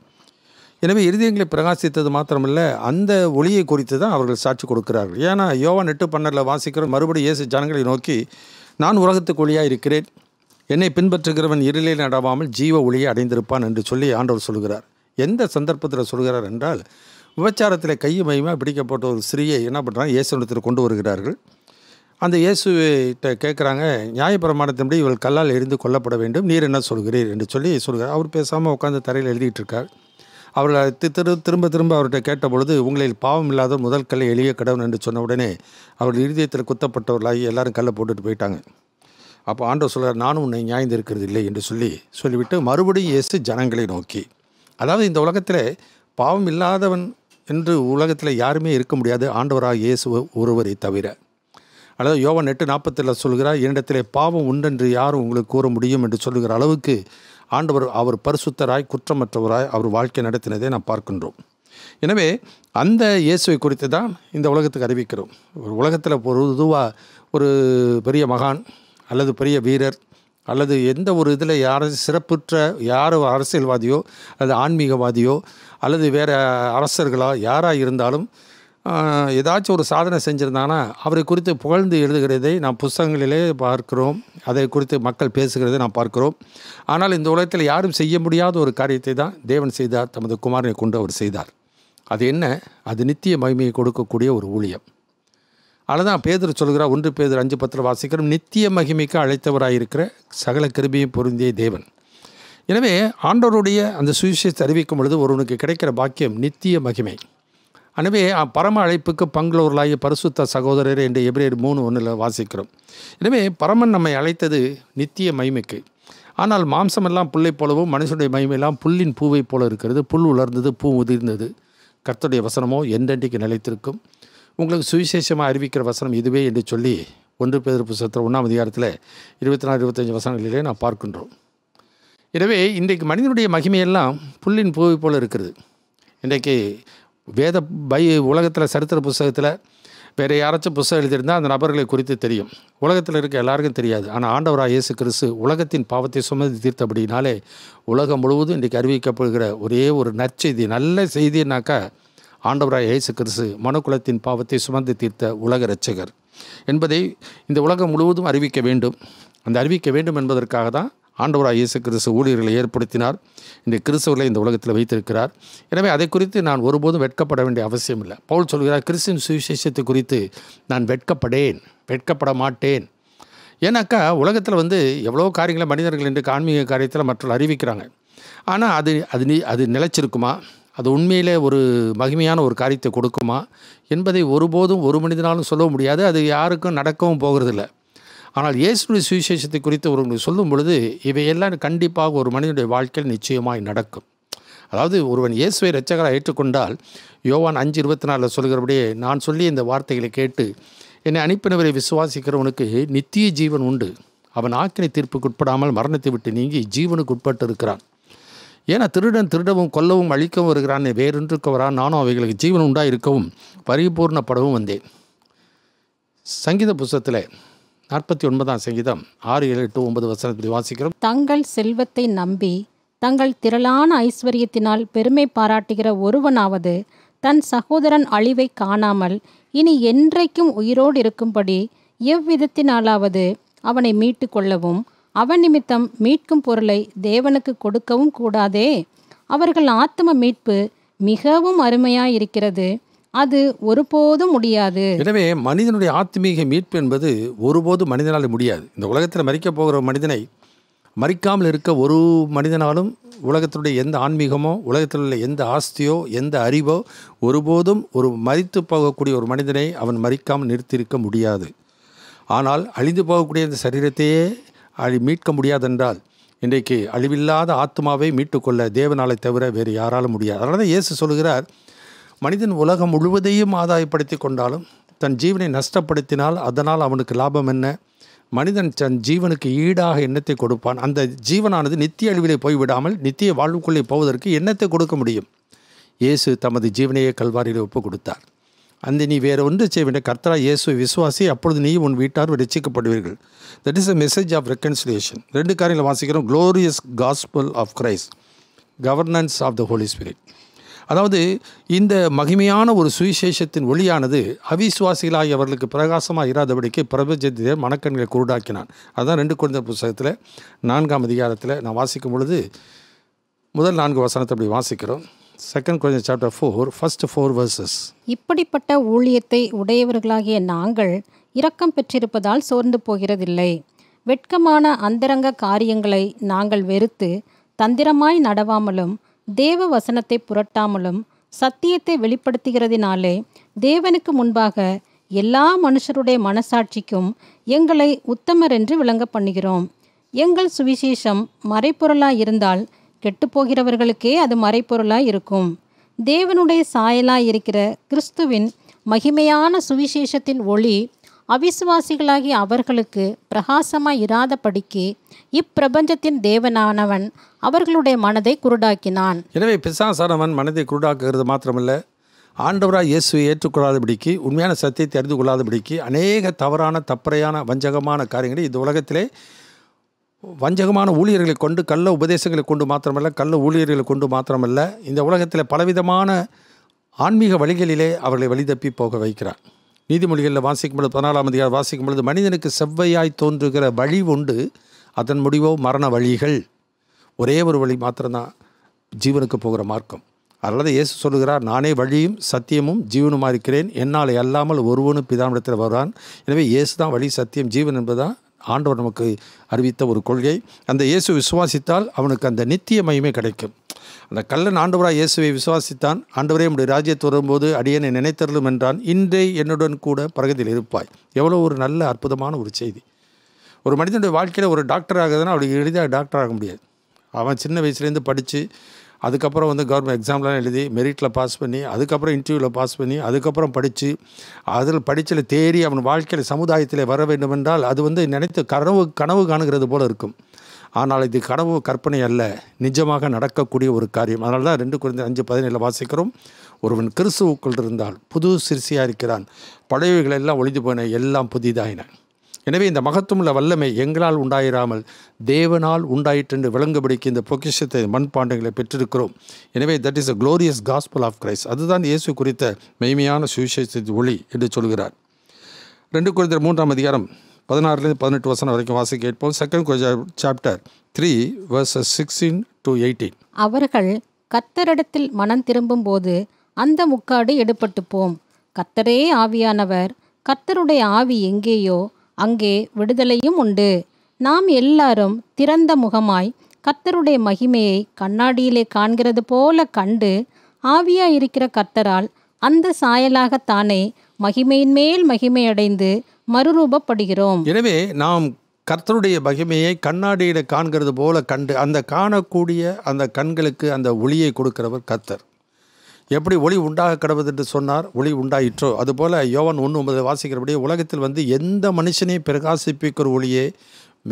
எனவே இருதயங்களை பிரகாசித்தது மாத்திரமல்ல அந்த ஒளியை குறித்து தான் அவர்கள் சாட்சி கொடுக்கிறார்கள் ஏன்னா யோவான் எட்டு பன்னரில் வாசிக்கிற மறுபடியும் இயேசு ஜனங்களை நோக்கி நான் உலகத்துக்கு ஒளியாக இருக்கிறேன் என்னை பின்பற்றுகிறவன் இருளே நடவாமல் ஜீவ ஒளியை அடைந்திருப்பான் என்று சொல்லி ஆண்டவர் சொல்கிறார் எந்த சந்தர்ப்பத்தில் சொல்கிறார் என்றால் விபச்சாரத்தில் கை மையமாக பிடிக்கப்பட்ட ஒரு ஸ்ரீயை என்ன பண்ணுறாங்க இயேசுனத்தில் கொண்டு வருகிறார்கள் அந்த இயேசுகிட்ட கேட்குறாங்க நியாயப்பிரமாணத்தின்படி இவள் கல்லால் எரிந்து கொல்லப்பட வேண்டும் நீர் என்ன சொல்கிறீர் என்று சொல்லி சொல்கிறார் அவர் பேசாமல் உட்காந்து தரையில் எழுதிட்டு இருக்கார் அவர்கள் திரு திரும்ப திரும்ப அவர்கிட்ட கேட்ட பொழுது உங்களில் பாவம் இல்லாத முதல் கல்லை எளிய கடவுள் என்று சொன்ன உடனே அவர் இருதயத்தில் குத்தப்பட்டவர்களாகி எல்லாரும் கல்லை போட்டுட்டு போயிட்டாங்க அப்போ ஆண்டவர் சொல்கிறார் நானும் உன்னை நியாயந்து இருக்கிறது இல்லை என்று சொல்லி சொல்லிவிட்டு மறுபடியும் இயேசு ஜனங்களை நோக்கி அதாவது இந்த உலகத்தில் பாவம் இல்லாதவன் என்று உலகத்தில் யாருமே இருக்க முடியாது ஆண்டவராக இயேசு ஒருவரை தவிர அதாவது யோவன் எட்டு நாற்பத்தில் சொல்கிறார் என்னிடத்தில் பாவம் உண்டென்று யாரும் உங்களுக்கு கூற முடியும் என்று சொல்லுகிற அளவுக்கு ஆண்டவர் அவர் பரிசுத்தராய் குற்றமற்றவராய் அவர் வாழ்க்கை நடத்தினதை நாம் பார்க்கின்றோம் எனவே அந்த இயேசுவை குறித்து தான் இந்த உலகத்துக்கு அறிவிக்கிறோம் ஒரு உலகத்தில் பொதுவாக ஒரு பெரிய மகான் அல்லது பெரிய வீரர் அல்லது எந்த ஒரு இதில் யார சிறப்புற்ற யார் அரசியல்வாதியோ அல்லது ஆன்மீகவாதியோ அல்லது வேறு அரசர்களோ யாராக இருந்தாலும் ஏதாச்சும் ஒரு சாதனை செஞ்சுருந்தாங்கன்னா அவரை குறித்து புகழ்ந்து எழுதுகிறதை நாம் புஸ்தகங்களிலே பார்க்கிறோம் அதை குறித்து மக்கள் பேசுகிறதை நாம் பார்க்கிறோம் ஆனால் இந்த உலகத்தில் யாரும் செய்ய முடியாத ஒரு காரியத்தை தான் தேவன் செய்தார் தமது குமாரனை கொண்டு அவர் செய்தார் அது என்ன அது நித்திய மகிமையை கொடுக்கக்கூடிய ஒரு ஊழியம் அதுதான் பேதர் சொல்கிறார் ஒன்று பேதர் அஞ்சு பத்திர வாசிக்கிறோம் நித்திய மகிமைக்கு அழைத்தவராயிருக்கிற சகல கிருபியும் பொருந்திய தேவன் எனவே ஆண்டவருடைய அந்த சுவிசேஷத்தை அறிவிக்கும் பொழுது ஒருவனுக்கு கிடைக்கிற பாக்கியம் நித்திய மகிமை எனவே பரம அழைப்புக்கு பங்குள்ளவர்களாகிய பரிசுத்த சகோதரர் என்று எபிரேடு மூணு ஒன்றில் வாசிக்கிறோம் எனவே பரமன் நம்மை அழைத்தது நித்திய மைமைக்கு ஆனால் மாம்சமெல்லாம் புல்லைப் போலவும் மனுஷனுடைய மகிமையெல்லாம் புல்லின் பூவை போல இருக்கிறது புல் உலர்ந்தது பூ உதிர்ந்தது கர்த்தருடைய வசனமோ என்றென்றைக்கு நிலைத்திருக்கும் உங்களுக்கு சுவிசேஷமாக அறிவிக்கிற வசனம் இதுவே என்று சொல்லி ஒன்று பேர் புத்தகத்தில் ஒன்றாம் அதிகாரத்தில் இருபத்தி நாலு இருபத்தஞ்சு வசனங்களிலே நான் பார்க்கின்றோம் எனவே இன்றைக்கு மனிதனுடைய மகிமையெல்லாம் புல்லின் பூவை போல இருக்கிறது இன்றைக்கு வேத பை உலகத்தில் சரித்திர புஸ்தகத்தில் வேறு யாராச்சும் புஸ்தகம் எழுதியிருந்தால் அந்த நபர்களை குறித்து தெரியும் உலகத்தில் இருக்க எல்லாருக்கும் தெரியாது ஆனால் ஆண்டவராக இயேசு கிறிஸ்து உலகத்தின் பாவத்தை சுமந்து தீர்த்தபடினாலே உலகம் முழுவதும் இன்றைக்கு அறிவிக்கப்படுகிற ஒரே ஒரு நற்செய்தி நல்ல செய்தினாக்கா ஆண்டவராக இயேசு கிறிஸ்து மனுக்குலத்தின் பாவத்தை சுமந்து தீர்த்த உலக ரச்சகர் என்பதை இந்த உலகம் முழுவதும் அறிவிக்க வேண்டும் அந்த அறிவிக்க வேண்டும் என்பதற்காக தான் ஆண்டவராக இயேசு கிறிஸ்து ஊழியர்களை ஏற்படுத்தினார் இன்றைய கிறிஸ்தவர்களை இந்த உலகத்தில் வைத்திருக்கிறார் எனவே அதை குறித்து நான் ஒருபோதும் வெட்கப்பட வேண்டிய அவசியம் இல்லை பவுல் சொல்கிறார் கிறிஸ்தின் சுவிசேஷத்தை குறித்து நான் வெட்கப்படேன் வெட்கப்பட மாட்டேன் ஏன்னாக்கா உலகத்தில் வந்து எவ்வளோ காரியங்களை மனிதர்கள் என்று ஆன்மீக காரியத்தில் மற்றவர்கள் அறிவிக்கிறாங்க ஆனால் அது அது நீ அது நிலச்சிருக்குமா அது உண்மையிலே ஒரு மகிமையான ஒரு காரியத்தை கொடுக்குமா என்பதை ஒருபோதும் ஒரு மனிதனாலும் சொல்ல முடியாது அது யாருக்கும் நடக்கவும் போகிறதில்லை ஆனால் இயேசுடைய சுவிசேஷத்தை குறித்து ஒருவனுக்கு சொல்லும் பொழுது இவையெல்லாம் கண்டிப்பாக ஒரு மனிதனுடைய வாழ்க்கையில் நிச்சயமாய் நடக்கும் அதாவது ஒருவன் இயேசுவை ரச்சகராக ஏற்றுக்கொண்டால் யோவான் அஞ்சு இருபத்தி நாலில் சொல்கிறபடியே நான் சொல்லி இந்த வார்த்தைகளை கேட்டு என்னை அனுப்பினவரை விசுவாசிக்கிறவனுக்கு நித்திய ஜீவன் உண்டு அவன் ஆக்கினை தீர்ப்புக்கு உட்படாமல் மரணத்தை விட்டு நீங்கி ஜீவனுக்கு உட்பட்டு இருக்கிறான் ஏன்னா திருடன் திருடவும் கொல்லவும் அழிக்கவும் வருகிறான் வேறொன்றுக்கு வரான் நானும் அவைகளுக்கு ஜீவன் உண்டாக இருக்கவும் பரிபூர்ணப்படவும் வந்தேன் சங்கீத புஸ்தத்தில் நாற்பத்தி ஒன்பதாம் சங்கீதம் ஆறு ஏழு எட்டு ஒன்பது வசனத்தில் வாசிக்கிறோம் தங்கள் செல்வத்தை நம்பி தங்கள் திரளான ஐஸ்வர்யத்தினால் பெருமை பாராட்டுகிற ஒருவனாவது தன் சகோதரன் அழிவை காணாமல் இனி என்றைக்கும் உயிரோடு இருக்கும்படி எவ்விதத்தினாலாவது அவனை மீட்டு கொள்ளவும் அவன் நிமித்தம் மீட்கும் பொருளை தேவனுக்கு கொடுக்கவும் கூடாதே அவர்கள் ஆத்தம மீட்பு மிகவும் அருமையாயிருக்கிறது அது ஒருபோதும் முடியாது எனவே மனிதனுடைய ஆத்மீக மீட்பு என்பது ஒருபோதும் மனிதனால் முடியாது இந்த உலகத்தில் மறிக்க போகிற மனிதனை மறிக்காமல் இருக்க ஒரு மனிதனாலும் உலகத்தினுடைய எந்த ஆன்மீகமோ உலகத்தில் உள்ள எந்த ஆஸ்தியோ எந்த அறிவோ ஒருபோதும் ஒரு மறித்து போகக்கூடிய ஒரு மனிதனை அவன் மறிக்காமல் நிறுத்தியிருக்க முடியாது ஆனால் அழிந்து போகக்கூடிய அந்த சரீரத்தையே அழி மீட்க முடியாதென்றால் இன்றைக்கு அழிவில்லாத ஆத்மாவை மீட்டுக்கொள்ள தேவனாலை தவிர வேறு யாராலும் முடியாது அதனால தான் இயேசு சொல்கிறார் மனிதன் உலகம் முழுவதையும் ஆதாயப்படுத்தி கொண்டாலும் தன் ஜீவனை நஷ்டப்படுத்தினால் அதனால் அவனுக்கு லாபம் என்ன மனிதன் தன் ஜீவனுக்கு ஈடாக எண்ணத்தை கொடுப்பான் அந்த ஜீவனானது நித்திய அழிவிலே போய்விடாமல் நித்திய வாழ்வுக்குள்ளே போவதற்கு எண்ணத்தை கொடுக்க முடியும் இயேசு தமது ஜீவனையே கல்வாரியில் ஒப்புக் கொடுத்தார் அந்த நீ வேறு ஒன்று செய்ய வேண்டிய கர்த்தரா இயேசு விசுவாசி அப்பொழுது நீ உன் வீட்டார் ரசிக்கப்படுவீர்கள் that is a message of reconciliation ரெண்டு காரியங்களை வாசிக்கிறோம் glorious gospel of Christ governance of the Holy Spirit அதாவது இந்த மகிமையான ஒரு சுவிசேஷத்தின் ஒளியானது அவிசுவாசிகளாகி அவர்களுக்கு பிரகாசமாக இராதபடிக்கு பிரபஞ்சத்தை மனக்கண்களை குருடாக்கினான் அதுதான் ரெண்டு குழந்தை புஸ்தகத்தில் நான்காம் அதிகாரத்தில் நான் வாசிக்கும் பொழுது முதல் நான்கு வசனத்தை அப்படி வாசிக்கிறோம் second Corinthians chapter four first four verses இப்படிப்பட்ட ஊழியத்தை உடையவர்களாகிய நாங்கள் இரக்கம் பெற்றிருப்பதால் சோர்ந்து போகிறதில்லை வெட்கமான அந்தரங்க காரியங்களை நாங்கள் வெறுத்து தந்திரமாய் நடவாமலும் தேவ வசனத்தை புரட்டாமலும் சத்தியத்தை வெளிப்படுத்துகிறதினாலே தேவனுக்கு முன்பாக எல்லா மனுஷருடைய மனசாட்சிக்கும் எங்களை உத்தமர் என்று விளங்க பண்ணுகிறோம் எங்கள் சுவிசேஷம் மறைப்பொருளாக இருந்தால் கெட்டுப்போகிறவர்களுக்கே அது மறைப்பொருளாக இருக்கும் தேவனுடைய சாயலாக இருக்கிற கிறிஸ்துவின் மகிமையான சுவிசேஷத்தின் ஒளி அவிசுவாசிகளாகிய அவர்களுக்கு பிரகாசமாய் இராதபடிக்கு இப்பிரபஞ்சத்தின் தேவனானவன் அவர்களுடைய மனதை குருடாக்கினான் எனவே பிசாசானவன் மனதை குருடாக்குகிறது மாத்திரமல்ல ஆண்டவராக இயேசுவை ஏற்றுக்கொள்ளாதபடிக்கு உண்மையான சத்தியத்தை அறிந்து கொள்ளாதபடிக்கு அநேக தவறான தப்பறையான வஞ்சகமான காரியங்களை இந்த உலகத்திலே வஞ்சகமான ஊழியர்களை கொண்டு கள்ள உபதேசங்களை கொண்டு மாத்திரமல்ல கள்ள ஊழியர்களை கொண்டு மாத்திரமல்ல இந்த உலகத்தில் பலவிதமான ஆன்மீக வழிகளிலே அவர்களை வழிதப்பி போக வைக்கிறார் நீதிமொழிகளில் வாசிக்கும் பொழுது பதினாலாம் அதிகாரம் வாசிக்கும் பொழுது மனிதனுக்கு செவ்வையாய் தோன்றுகிற வழி உண்டு அதன் முடிவோ மரண வழிகள் ஒரே ஒரு வழி மாத்திரம்தான் ஜீவனுக்கு போகிற மார்க்கம் அதனால் இயேசு சொல்லுகிறார் நானே வழியும் சத்தியமும் ஜீவனுமாக இருக்கிறேன் என்னால் அல்லாமல் ஒருவனும் பிதாமிடத்தில் வருவான் எனவே இயேசு தான் வழி சத்தியம் ஜீவன் என்பதுதான் ஆண்டவர் நமக்கு அறிவித்த ஒரு கொள்கை அந்த இயேசு விசுவாசித்தால் அவனுக்கு அந்த நித்திய மையமே கிடைக்கும் அந்த கல்லன் ஆண்டவராக இயேசுவை விசுவாசித்தான் ஆண்டவரே நம்முடைய ராஜ்யத்து வரும்போது அடியனை நினைத்தரலும் என்றான் இன்றே என்னுடன் கூட பரகத்தில் இருப்பாய் எவ்வளோ ஒரு நல்ல அற்புதமான ஒரு செய்தி ஒரு மனிதனுடைய வாழ்க்கையில் ஒரு டாக்டர் ஆகுதுன்னா அவளுக்கு எளிதாக டாக்டர் ஆக முடியாது அவன் சின்ன வயசுலேருந்து படித்து அதுக்கப்புறம் வந்து கவர்மெண்ட் எக்ஸாம்லாம் எழுதி மெரிட்டில் பாஸ் பண்ணி அதுக்கப்புறம் இன்டர்வியூவில் பாஸ் பண்ணி அதுக்கப்புறம் படித்து அதில் படிச்சில் தேறி அவன் வாழ்க்கையில் சமுதாயத்தில் வர வேண்டுமென்றால் அது வந்து நினைத்து கனவு கனவு காணுகிறது போல் இருக்கும் ஆனால் இது கனவு கற்பனை அல்ல நிஜமாக நடக்கக்கூடிய ஒரு காரியம் அதனால தான் ரெண்டு குறைந்த அஞ்சு பதினேழில் வாசிக்கிறோம் ஒருவன் கிறிஸ்துவுக்குள் இருந்தால் புது சிறிசியாக இருக்கிறான் எல்லாம் ஒழிந்து போன எல்லாம் புதிதாயின எனவே இந்த உள்ள வல்லமை எங்களால் உண்டாயிராமல் தேவனால் உண்டாயிற்று என்று விளங்குபடிக்கு இந்த பொக்கிஷத்தை மண்பாண்டங்களை பெற்றிருக்கிறோம் எனவே that is a glorious gospel of Christ அதுதான் இயேசு குறித்த மெய்மையான சுவிசேஷத்தின் ஒளி என்று சொல்கிறார் ரெண்டு குறைந்த மூன்றாம் அதிகாரம் பதினாறுலேருந்து பதினெட்டு வசனம் வரைக்கும் வாசி கேட்போம் second chapter three verses sixteen to eighteen அவர்கள் கத்தரிடத்தில் மனம் திரும்பும் போது அந்த முக்காடு எடுபட்டு போம் கத்தரே ஆவியானவர் கத்தருடைய ஆவி எங்கேயோ அங்கே விடுதலையும் உண்டு நாம் எல்லாரும் திறந்த முகமாய் கத்தருடைய மகிமையை கண்ணாடியிலே காண்கிறது போல கண்டு ஆவியாயிருக்கிற இருக்கிற கத்தரால் அந்த சாயலாக தானே மகிமையின் மேல் மகிமையடைந்து மறுரூபப்படுகிறோம் எனவே நாம் கர்த்தருடைய மகிமையை கண்ணாடியில காண்கிறது போல கண்டு அந்த காணக்கூடிய அந்த கண்களுக்கு அந்த ஒளியை கொடுக்கிறவர் கர்த்தர் எப்படி ஒளி உண்டாக கிடவது என்று சொன்னார் ஒளி உண்டாயிற்றோ அதுபோல யோவன் ஒன்று ஒன்பது வாசிக்கிறபடியே உலகத்தில் வந்து எந்த மனுஷனையும் பிரகாசிப்பிக்கிற ஒளியே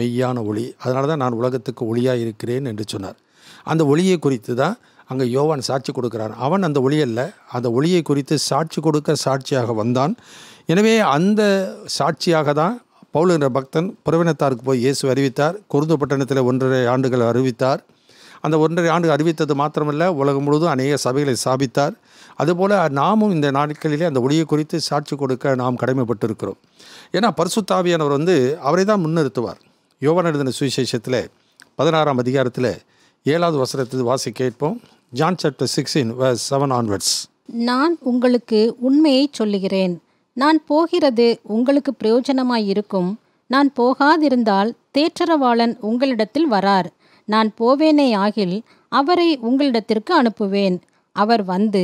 மெய்யான ஒளி அதனால தான் நான் உலகத்துக்கு ஒளியாக இருக்கிறேன் என்று சொன்னார் அந்த ஒளியை குறித்து தான் அங்கே யோவான் சாட்சி கொடுக்குறான் அவன் அந்த ஒளியல்ல அந்த ஒளியை குறித்து சாட்சி கொடுக்க சாட்சியாக வந்தான் எனவே அந்த சாட்சியாக தான் பவுல் என்ற பக்தன் புறவினத்தாருக்கு போய் இயேசு அறிவித்தார் குருந்து பட்டணத்தில் ஒன்றரை ஆண்டுகள் அறிவித்தார் அந்த ஒன்றரை ஆண்டு அறிவித்தது மாத்திரமல்ல உலகம் முழுவதும் அநேக சபைகளை சாபித்தார் அதுபோல் நாமும் இந்த நாட்களிலே அந்த ஒளியை குறித்து சாட்சி கொடுக்க நாம் கடமைப்பட்டிருக்கிறோம் ஏன்னா பரிசுத்தாவியானவர் வந்து அவரை தான் முன்னிறுத்துவார் யோவன் எழுதின சுவிசேஷத்தில் பதினாறாம் அதிகாரத்தில் ஏழாவது வசனத்தில் வாசி கேட்போம் John chapter sixteen seven onwards நான் உங்களுக்கு உண்மையை சொல்லுகிறேன் நான் போகிறது உங்களுக்கு பிரயோஜனமாயிருக்கும் நான் போகாதிருந்தால் தேற்றரவாளன் உங்களிடத்தில் வரார் நான் போவேனே ஆகில் அவரை உங்களிடத்திற்கு அனுப்புவேன் அவர் வந்து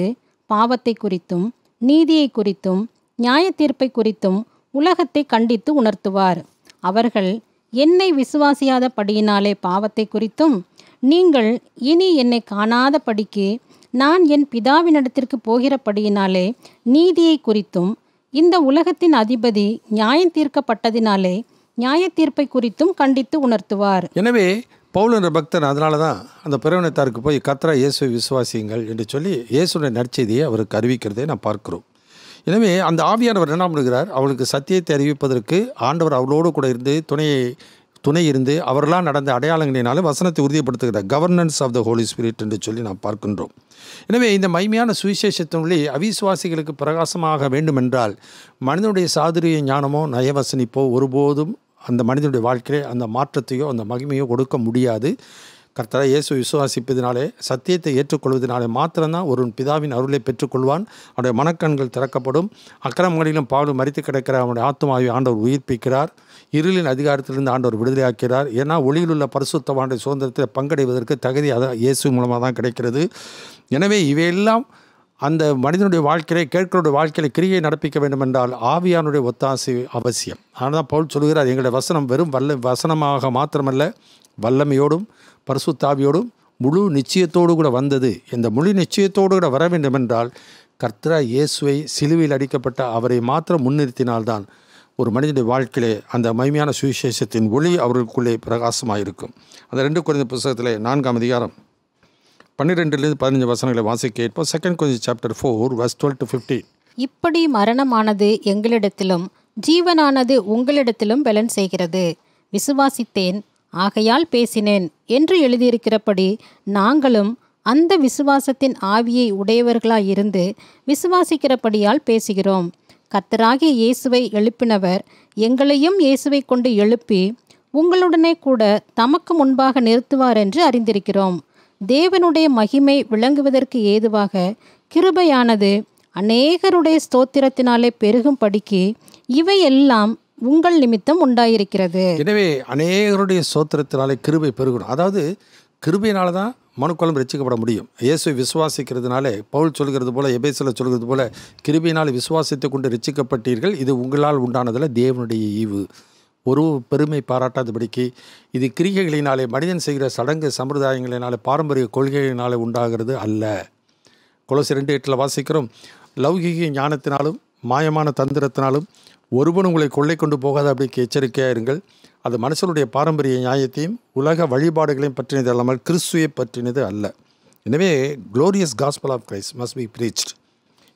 பாவத்தை குறித்தும் நீதியை குறித்தும் நியாய தீர்ப்பை குறித்தும் உலகத்தை கண்டித்து உணர்த்துவார் அவர்கள் என்னை விசுவாசியாதபடியினாலே பாவத்தை குறித்தும் நீங்கள் இனி என்னை காணாதபடிக்கு நான் என் பிதாவினிடத்திற்கு போகிறபடியினாலே நீதியை குறித்தும் இந்த உலகத்தின் அதிபதி நியாயம் தீர்க்கப்பட்டதினாலே நியாய தீர்ப்பை குறித்தும் கண்டித்து உணர்த்துவார் எனவே பவுல் என்ற பக்தர் அதனால தான் அந்த பிறவினத்தாருக்கு போய் கத்ரா இயேசு விசுவாசியுங்கள் என்று சொல்லி இயேசுடைய நற்செய்தியை அவருக்கு அறிவிக்கிறதை நான் பார்க்கிறோம் எனவே அந்த ஆவியானவர் என்ன பண்ணுகிறார் அவளுக்கு சத்தியத்தை அறிவிப்பதற்கு ஆண்டவர் அவளோடு கூட இருந்து துணையை துணை இருந்து அவர்களால் நடந்த அடையாளங்களினாலும் வசனத்தை உறுதிப்படுத்துகிற governance of the Holy Spirit என்று சொல்லி நாம் பார்க்கின்றோம் எனவே இந்த மைமையான சுவிசேஷத்தினுள்ளே அவிசுவாசிகளுக்கு பிரகாசமாக வேண்டுமென்றால் மனிதனுடைய சாதுரிய ஞானமோ நயவசனிப்போ ஒருபோதும் அந்த மனிதனுடைய வாழ்க்கையை அந்த மாற்றத்தையோ அந்த மகிமையோ கொடுக்க முடியாது கர்த்தராக இயேசு விசுவாசிப்பதினாலே சத்தியத்தை ஏற்றுக்கொள்வதனாலே மாத்திரம்தான் ஒருவன் பிதாவின் அருளை பெற்றுக்கொள்வான் அவனுடைய மனக்கண்கள் திறக்கப்படும் அக்கிரமங்களிலும் பாவலும் மறித்து கிடக்கிற அவனுடைய ஆத்மாவை ஆண்டவர் உயிர்ப்பிக்கிறார் இருளின் அதிகாரத்திலிருந்து ஆண்டவர் விடுதலையாக்கிறார் ஏன்னா ஒளியில் உள்ள பரிசுத்தவானுடைய சுதந்திரத்தில் பங்கடைவதற்கு தகுதி அதான் இயேசு மூலமாக தான் கிடைக்கிறது எனவே இவையெல்லாம் அந்த மனிதனுடைய வாழ்க்கையை கேட்கிறோடைய வாழ்க்கையில் கிரியை நடப்பிக்க வேண்டும் என்றால் ஆவியானுடைய ஒத்தாசை அவசியம் ஆனால் தான் பவுல் சொல்கிறார் எங்களுடைய வசனம் வெறும் வல்ல வசனமாக மாத்திரமல்ல வல்லமையோடும் பரிசுத்தாவியோடும் முழு நிச்சயத்தோடு கூட வந்தது இந்த முழு நிச்சயத்தோடு கூட வர என்றால் கர்த்தரா இயேசுவை சிலுவையில் அடிக்கப்பட்ட அவரை மாத்திரம் முன்னிறுத்தினால்தான் ஒரு மனிதனுடைய வாழ்க்கையிலே அந்த மகிமையான சுவிசேஷத்தின் ஒளி அவர்களுக்குள்ளே பிரகாசமாக இருக்கும் அந்த ரெண்டு குறைந்த புஸ்தகத்தில் நான்காம் அதிகாரம் பன்னிரெண்டுலேருந்து பதினஞ்சு வசனங்களை வாசிக்க கேட்போம் second Corinthians chapter four verse twelve to fifteen இப்படி மரணமானது எங்களிடத்திலும் ஜீவனானது உங்களிடத்திலும் பலன் செய்கிறது விசுவாசித்தேன் ஆகையால் பேசினேன் என்று எழுதியிருக்கிறபடி நாங்களும் அந்த விசுவாசத்தின் ஆவியை உடையவர்களாயிருந்து விசுவாசிக்கிறபடியால் பேசுகிறோம் கர்த்தராகிய இயேசுவை எழுப்பினவர் எங்களையும் இயேசுவை கொண்டு எழுப்பி உங்களுடனே கூட தமக்கு முன்பாக நிறுத்துவார் என்று அறிந்திருக்கிறோம் தேவனுடைய மகிமை விளங்குவதற்கு ஏதுவாக கிருபையானது அநேகருடைய ஸ்தோத்திரத்தினாலே பெருகும்படிக்கு இவையெல்லாம் உங்கள் நிமித்தம் உண்டாயிருக்கிறது எனவே அநேகருடைய சோத்திரத்தினாலே கிருபை பெருகணும் அதாவது கிருபையினால தான் மனுக்குளம் ரசிக்கப்பட முடியும் இயேசு விசுவாசிக்கிறதுனாலே பவுல் சொல்கிறது போல எபேசில் சொல்கிறது போல கிருபியினால் விசுவாசித்து கொண்டு ரசிக்கப்பட்டீர்கள் இது உங்களால் உண்டானதில் தேவனுடைய ஈவு ஒரு பெருமை பாராட்டாதபடிக்கு இது கிரிகைகளினாலே மனிதன் செய்கிற சடங்கு சம்பிரதாயங்களினாலே பாரம்பரிய கொள்கைகளினாலே உண்டாகிறது அல்ல கொலசி ரெண்டு எட்டில் வாசிக்கிறோம் லௌகிக ஞானத்தினாலும் மாயமான தந்திரத்தினாலும் ஒருவன் உங்களை கொள்ளை கொண்டு போகாத அப்படிக்கு எச்சரிக்கையாக இருங்கள் அது மனுஷனுடைய பாரம்பரிய நியாயத்தையும் உலக வழிபாடுகளையும் பற்றினது அல்லாமல் கிறிஸ்துவை பற்றினது அல்ல எனவே glorious gospel of Christ must be preached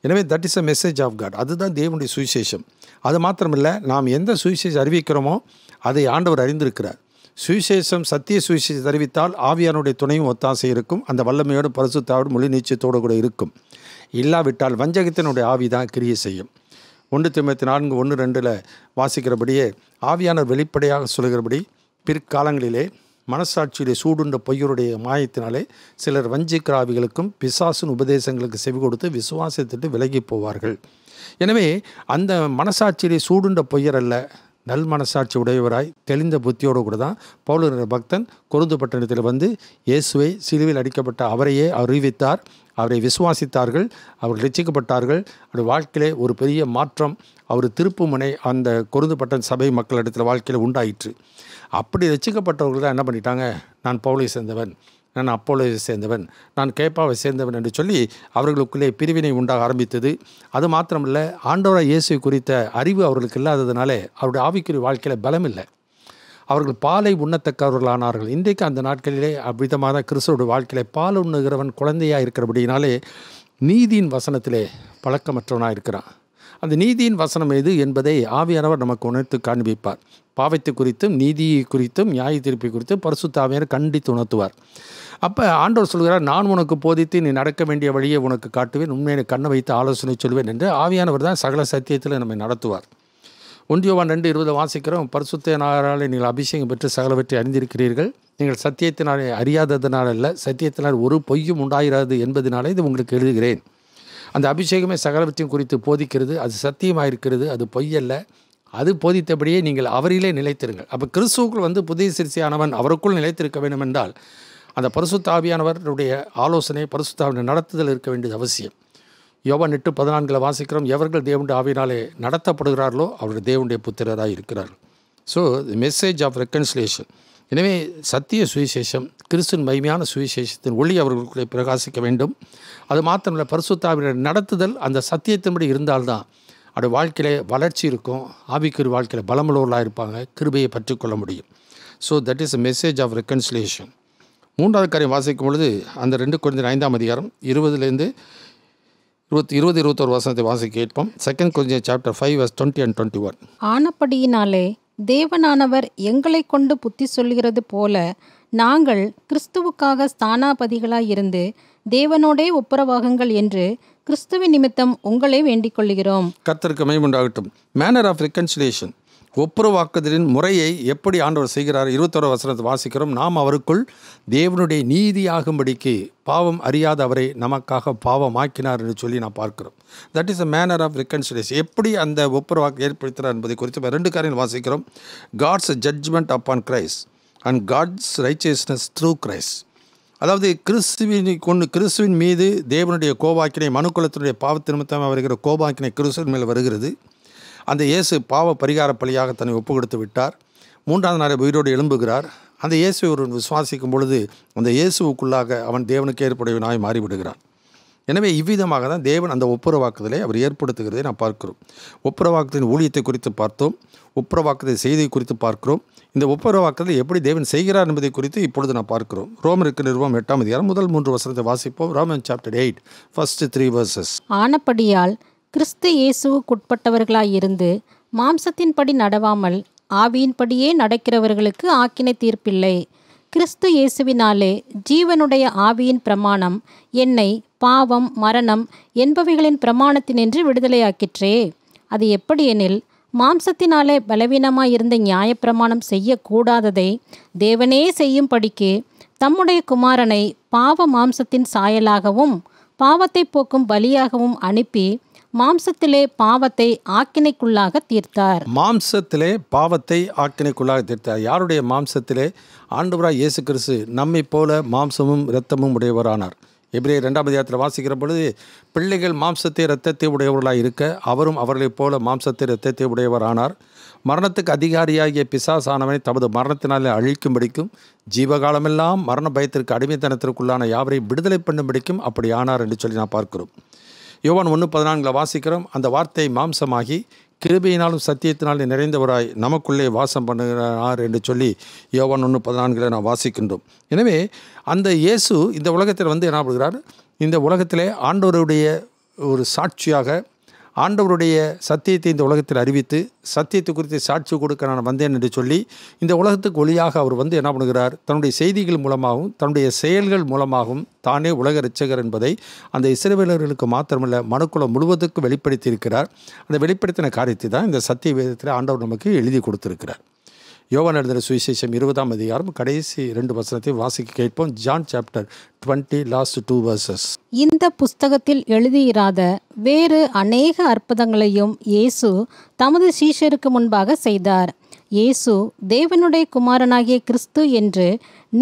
எனவே that is a message of God அதுதான் தேவனுடைய சுவிசேஷம் அது மாத்திரமில்லை நாம் எந்த சுவிசேஷம் அறிவிக்கிறோமோ அதை ஆண்டவர் அறிந்திருக்கிறார் சுவிசேஷம் சத்திய சுவிசேஷம் அறிவித்தால் ஆவியானுடைய துணையும் ஒத்தாசை இருக்கும் அந்த வல்லமையோடு பரிசுத்தாவோடு மொழி நீச்சத்தோடு கூட இருக்கும் இல்லாவிட்டால் வஞ்சகத்தினுடைய ஆவி தான் கிரியை செய்யும் ஒன்று தொண்ணூற்றி நான்கு ஒன்று ரெண்டில் வாசிக்கிறபடியே ஆவியானவர் வெளிப்படையாக சொல்கிறபடி பிற்காலங்களிலே மனசாட்சியிலே சூடுண்ட பொய்யருடைய மாயத்தினாலே சிலர் வஞ்சிக்கிராவிகளுக்கும் பிசாசின் உபதேசங்களுக்கு செவி கொடுத்து விசுவாசத்திட்டு விலகி போவார்கள் எனவே அந்த மனசாட்சியிலே சூடுண்ட பொய்யர் அல்ல நல் மனசாட்சி உடையவராய் தெளிந்த புத்தியோடு கூட தான் பௌலர் பக்தன் குருந்து பட்டணத்தில் வந்து இயேசுவை சிலுவில் அடிக்கப்பட்ட அவரையே அறிவித்தார் அவரை விசுவாசித்தார்கள் அவர் ரசிக்கப்பட்டார்கள் அவருடைய வாழ்க்கையிலே ஒரு பெரிய மாற்றம் அவர் திருப்புமுனை அந்த குருந்துப்பட்டன் சபை மக்களிடத்தில் வாழ்க்கையில் உண்டாயிற்று அப்படி ரசிக்கப்பட்டவர்கள் தான் என்ன பண்ணிட்டாங்க நான் பவுலை சேர்ந்தவன் நான் அப்போலோவை சேர்ந்தவன் நான் கேப்பாவை சேர்ந்தவன் என்று சொல்லி அவர்களுக்குள்ளே பிரிவினை உண்டாக ஆரம்பித்தது அது மாத்திரமில்லை ஆண்டவராக இயேசு குறித்த அறிவு அவர்களுக்கு இல்லாததுனாலே அவருடைய ஆவிக்குரிய வாழ்க்கையில் பலம் இல்லை அவர்கள் பாலை உண்ணத்தக்கவர்களானார்கள் இன்றைக்கு அந்த நாட்களிலே அவ்விதமாக கிறிஸ்துவோட வாழ்க்கையில் பால் உண்ணுகிறவன் குழந்தையாக இருக்கிறபடினாலே நீதியின் வசனத்திலே பழக்கமற்றவனாக இருக்கிறான் அந்த நீதியின் வசனம் எது என்பதை ஆவியானவர் நமக்கு உணர்த்து காண்பிப்பார் பாவத்தை குறித்தும் நீதியை குறித்தும் நியாய தீர்ப்பை குறித்தும் பரிசுத்தாவியர் கண்டித்து உணர்த்துவார் அப்போ ஆண்டவர் சொல்கிறார் நான் உனக்கு போதித்து நீ நடக்க வேண்டிய வழியை உனக்கு காட்டுவேன் உண்மையை கண்ணை வைத்து ஆலோசனை சொல்வேன் என்று ஆவியானவர் தான் சகல சத்தியத்தில் நம்மை நடத்துவார் ஒன்றியவான் ரெண்டு இருபது வாசிக்கிறோம் பரிசுத்த நீங்கள் அபிஷேகம் பெற்று சகலவற்றை அறிந்திருக்கிறீர்கள் நீங்கள் சத்தியத்தினாலே அறியாததுனால அல்ல சத்தியத்தினால் ஒரு பொய்யும் உண்டாயிராது என்பதனாலே இது உங்களுக்கு எழுதுகிறேன் அந்த அபிஷேகமே சகலவற்றையும் குறித்து போதிக்கிறது அது சத்தியமாக இருக்கிறது அது பொய்யல்ல அது போதித்தபடியே நீங்கள் அவரிலே நிலைத்திருங்கள் அப்போ கிறிஸ்துவுக்குள் வந்து புதிய சிறுசியானவன் அவருக்குள் நிலைத்திருக்க வேண்டும் என்றால் அந்த பரிசுத்தாவியானவருடைய ஆலோசனை பரிசுத்தாவின் நடத்துதல் இருக்க வேண்டியது அவசியம் யோவன் எட்டு பதினான்கில் வாசிக்கிறோம் எவர்கள் தேவனுடைய ஆவினாலே நடத்தப்படுகிறார்களோ அவருடைய தேவனுடைய புத்திரராக இருக்கிறார்கள் ஸோ மெசேஜ் ஆஃப் ரெக்கன்சிலேஷன் எனவே சத்திய சுவிசேஷம் கிறிஸ்துவின் மகிமையான சுவிசேஷத்தின் ஒளி அவர்களுக்குள்ளே பிரகாசிக்க வேண்டும் அது மாத்திரமில்லை பரிசுத்தாவினர் நடத்துதல் அந்த சத்தியத்தின்படி இருந்தால்தான் அவருடைய வாழ்க்கையில் வளர்ச்சி இருக்கும் ஆவிக்குரு வாழ்க்கையில் பலமுள்ளவர்களாக இருப்பாங்க கிருபையை பற்றிக்கொள்ள முடியும் so that is a message of reconciliation மூன்றாவது காரியம் வாசிக்கும் பொழுது அந்த ரெண்டு குறைந்த ஐந்தாம் அதிகாரம் இருபதுலேருந்து இருபத்தி இருபது இருபத்தொரு வசனத்தை வாசி கேட்போம் second Corinthians chapter five verse twenty and twenty one ஆனப்படியினாலே தேவனானவர் எங்களை கொண்டு புத்தி சொல்கிறது போல நாங்கள் கிறிஸ்துவுக்காக ஸ்தானாபதிகளாய் இருந்து தேவனோடே ஒப்புரவாகுங்கள் என்று கிறிஸ்துவின் நிமித்தம் உங்களே வேண்டிக் கொள்கிறோம் கத்திற்கு மேம்புண்டாகட்டும் மேனர் ஆஃப் ரிகன்சிலேஷன் ஒப்புரவாக்குதலின் முறையை எப்படி ஆண்டவர் செய்கிறார் இருபத்தொரு வசனத்தை வாசிக்கிறோம் நாம் அவருக்குள் தேவனுடைய நீதியாகும்படிக்கு பாவம் அறியாத அவரை நமக்காக பாவம் ஆக்கினார் என்று சொல்லி நான் பார்க்கிறோம் that is a manner of reconciliation எப்படி அந்த ஒப்புரவாக்கு ஏற்படுத்தினார் என்பதை குறித்து ரெண்டு காரியங்கள் வாசிக்கிறோம் God's judgement upon Christ and God's righteousness through Christ அதாவது கிறிஸ்துவின் கொண்டு கிறிஸ்துவின் மீது தேவனுடைய கோபாக்கினை மனுக்குலத்தினுடைய பாவத்திருமத்தமாக வருகிற கோபாக்கினை கிறிஸ்துவின் மேல் வருகிறது அந்த இயேசு பாவ பரிகார பலியாக தன்னை ஒப்பு கொடுத்து விட்டார் மூன்றாவது நாளை உயிரோடு எழும்புகிறார் அந்த இயேசு ஒருவன் விசுவாசிக்கும் பொழுது அந்த இயேசுவுக்குள்ளாக அவன் தேவனுக்கு ஏற்புடையவனாய் மாறிவிடுகிறான் எனவே இவ்விதமாக தான் தேவன் அந்த ஒப்புரவாக்குதலை அவர் ஏற்படுத்துகிறதை நாம் பார்க்கிறோம் ஒப்புரவாக்குதலின் ஊழியத்தை குறித்து பார்த்தோம் ஒப்புரவாக்கத்தை செய்தியை குறித்து பார்க்கிறோம் இந்த ஒப்புரவாக்குதலை எப்படி தேவன் செய்கிறார் என்பதை குறித்து இப்பொழுது நாம் பார்க்கிறோம் ரோமருக்கு நிறுவம் எட்டாம் அதிகாரம் முதல் மூன்று வசனத்தை வாசிப்போம் Roman chapter eight first three verses ஆனப்படியால் கிறிஸ்து இயேசுவுக்குட்பட்டவர்களாயிருந்து மாம்சத்தின்படி நடவாமல் ஆவியின்படியே நடக்கிறவர்களுக்கு ஆக்கினை தீர்ப்பில்லை கிறிஸ்து இயேசுவினாலே ஜீவனுடைய ஆவியின் பிரமாணம் என்னை பாவம் மரணம் என்பவைகளின் பிரமாணத்தினின்று விடுதலையாக்கிற்றே அது எப்படியெனில் மாம்சத்தினாலே பலவீனமாயிருந்த நியாயப்பிரமாணம் செய்யக்கூடாததை தேவனே செய்யும்படிக்கு தம்முடைய குமாரனை பாவ மாம்சத்தின் சாயலாகவும் பாவத்தை போக்கும் பலியாகவும் அனுப்பி மாம்சத்திலே பாவத்தை ஆக்கினைக்குள்ளாக தீர்த்தார் மாம்சத்திலே பாவத்தை ஆக்கினைக்குள்ளாக தீர்த்தார் யாருடைய மாம்சத்திலே ஆண்டவராக இயேசு கிறிஸ்து நம்மை போல மாம்சமும் இரத்தமும் உடையவரானார் எப்படி ரெண்டாம் அதிகாரத்தில் வாசிக்கிற பொழுது பிள்ளைகள் மாம்சத்தை இரத்தத்தை உடையவர்களாக இருக்க அவரும் அவர்களைப் போல மாம்சத்தை இரத்தத்தை உடையவரானார் மரணத்துக்கு அதிகாரியாகிய பிசாசானவனை தமது மரணத்தினாலே அழிக்கும்படிக்கும் ஜீவகாலமெல்லாம் மரண பயத்திற்கு அடிமைத்தனத்திற்குள்ளான யாவரை விடுதலை பண்ணும்படிக்கும் அப்படி ஆனார் என்று சொல்லி நான் பார்க்கிறோம் யோவான் ஒன்று பதினான்கில் வாசிக்கிறோம் அந்த வார்த்தை மாம்சமாகி கிருபியினாலும் சத்தியத்தினாலும் நிறைந்தவராய் நமக்குள்ளே வாசம் பண்ணுகிறார் என்று சொல்லி யோவான் ஒன்று பதினான்கில் நாம் வாசிக்கின்றோம் எனவே அந்த இயேசு இந்த உலகத்தில் வந்து என்ன பண்ணுகிறார் இந்த உலகத்திலே ஆண்டோருடைய ஒரு சாட்சியாக ஆண்டவருடைய சத்தியத்தை இந்த உலகத்தில் அறிவித்து சத்தியத்தை குறித்து சாட்சி கொடுக்க நான் வந்தேன் என்று சொல்லி இந்த உலகத்துக்கு ஒளியாக அவர் வந்து என்ன பண்ணுகிறார் தன்னுடைய செய்திகள் மூலமாகவும் தன்னுடைய செயல்கள் மூலமாகவும் தானே உலக ரட்சகர் என்பதை அந்த இசைவேலர்களுக்கு மாத்திரமல்ல மனுக்குளம் முழுவதுக்கும் இருக்கிறார் அந்த வெளிப்படுத்தின காரியத்தை தான் இந்த சத்திய வேதத்தில் ஆண்டவர் நமக்கு எழுதி கொடுத்திருக்கிறார் யோகா நடந்த சுவிசேஷம் இருபதாம் அதிகாரம் கடைசி ரெண்டு வசனத்தை வாசிக்க கேட்போம் John chapter twenty last two verses இந்த புஸ்தகத்தில் எழுதியிராத வேறு அநேக அற்புதங்களையும் இயேசு தமது சீஷருக்கு முன்பாக செய்தார் இயேசு தேவனுடைய குமாரனாகிய கிறிஸ்து என்று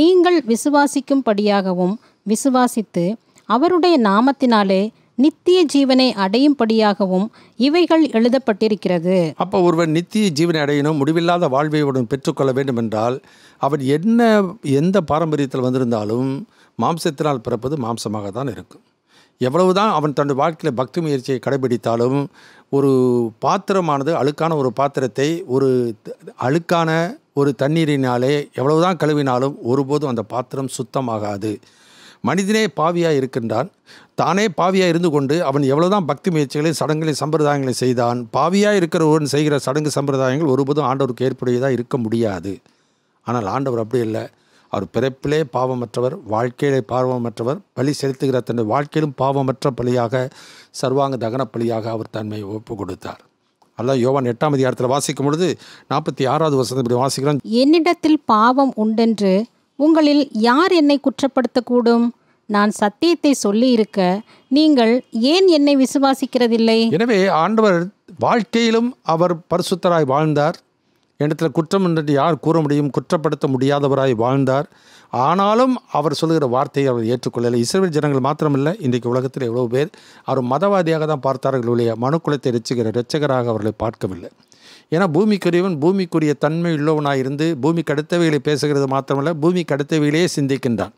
நீங்கள் விசுவாசிக்கும்படியாகவும் விசுவாசித்து அவருடைய நாமத்தினாலே நித்திய ஜீவனை அடையும்படியாகவும் இவைகள் எழுதப்பட்டிருக்கிறது அப்போ ஒருவர் நித்திய ஜீவனை அடையணும் முடிவில்லாத வாழ்வை உடன் பெற்றுக்கொள்ள வேண்டும் என்றால் அவர் என்ன எந்த பாரம்பரியத்தில் வந்திருந்தாலும் மாம்சத்தினால் பிறப்பது மாம்சமாக தான் இருக்கும் எவ்வளவுதான் அவன் தன் வாழ்க்கையில் பக்தி முயற்சியை கடைபிடித்தாலும் ஒரு பாத்திரமானது அழுக்கான ஒரு பாத்திரத்தை ஒரு அழுக்கான ஒரு தண்ணீரினாலே எவ்வளவுதான் கழுவினாலும் ஒருபோதும் அந்த பாத்திரம் சுத்தமாகாது மனிதனே பாவியாக இருக்கின்றான் தானே பாவியாக இருந்து கொண்டு அவன் எவ்வளோதான் பக்தி முயற்சிகளை சடங்குகளை சம்பிரதாயங்களை செய்தான் பாவியாக இருக்கிற ஒருவன் செய்கிற சடங்கு சம்பிரதாயங்கள் ஒருபோதும் ஆண்டவருக்கு ஏற்புடையதாக இருக்க முடியாது ஆனால் ஆண்டவர் அப்படி இல்லை அவர் பிறப்பிலே பாவமற்றவர் வாழ்க்கையிலே பாவமற்றவர் பலி செலுத்துகிற தன்னுடைய வாழ்க்கையிலும் பாவமற்ற பலியாக சர்வாங்க தகன பலியாக அவர் தன்மை ஒப்பு கொடுத்தார் அல்ல யோவான் எட்டாம் அதிகாரத்தில் வாசிக்கும் பொழுது நாற்பத்தி ஆறாவது வருஷத்தை இப்படி வாசிக்கிறான் என்னிடத்தில் பாவம் உண்டென்று உங்களில் யார் என்னை குற்றப்படுத்தக்கூடும் நான் சத்தியத்தை சொல்லி இருக்க நீங்கள் ஏன் என்னை விசுவாசிக்கிறதில்லை எனவே ஆண்டவர் வாழ்க்கையிலும் அவர் பரிசுத்தராய் வாழ்ந்தார் என்னத்தில் குற்றம் என்று யார் கூற முடியும் குற்றப்படுத்த முடியாதவராய் வாழ்ந்தார் ஆனாலும் அவர் சொல்கிற வார்த்தையை அவர் ஏற்றுக்கொள்ளலை இஸ்ரேல் ஜனங்கள் மாத்திரமில்லை இன்றைக்கு உலகத்தில் எவ்வளோ பேர் அவர் மதவாதியாக தான் பார்த்தார்கள் ஒழிய மனுக்குலத்தை ரசிக்கிற இரட்சகராக அவர்களை பார்க்கவில்லை ஏன்னா பூமிக்குரியவன் பூமிக்குரிய தன்மை உள்ளவனாக இருந்து பூமி கடத்தவைகளை பேசுகிறது மாத்திரமல்ல பூமி கடத்தவையிலேயே சிந்திக்கின்றான்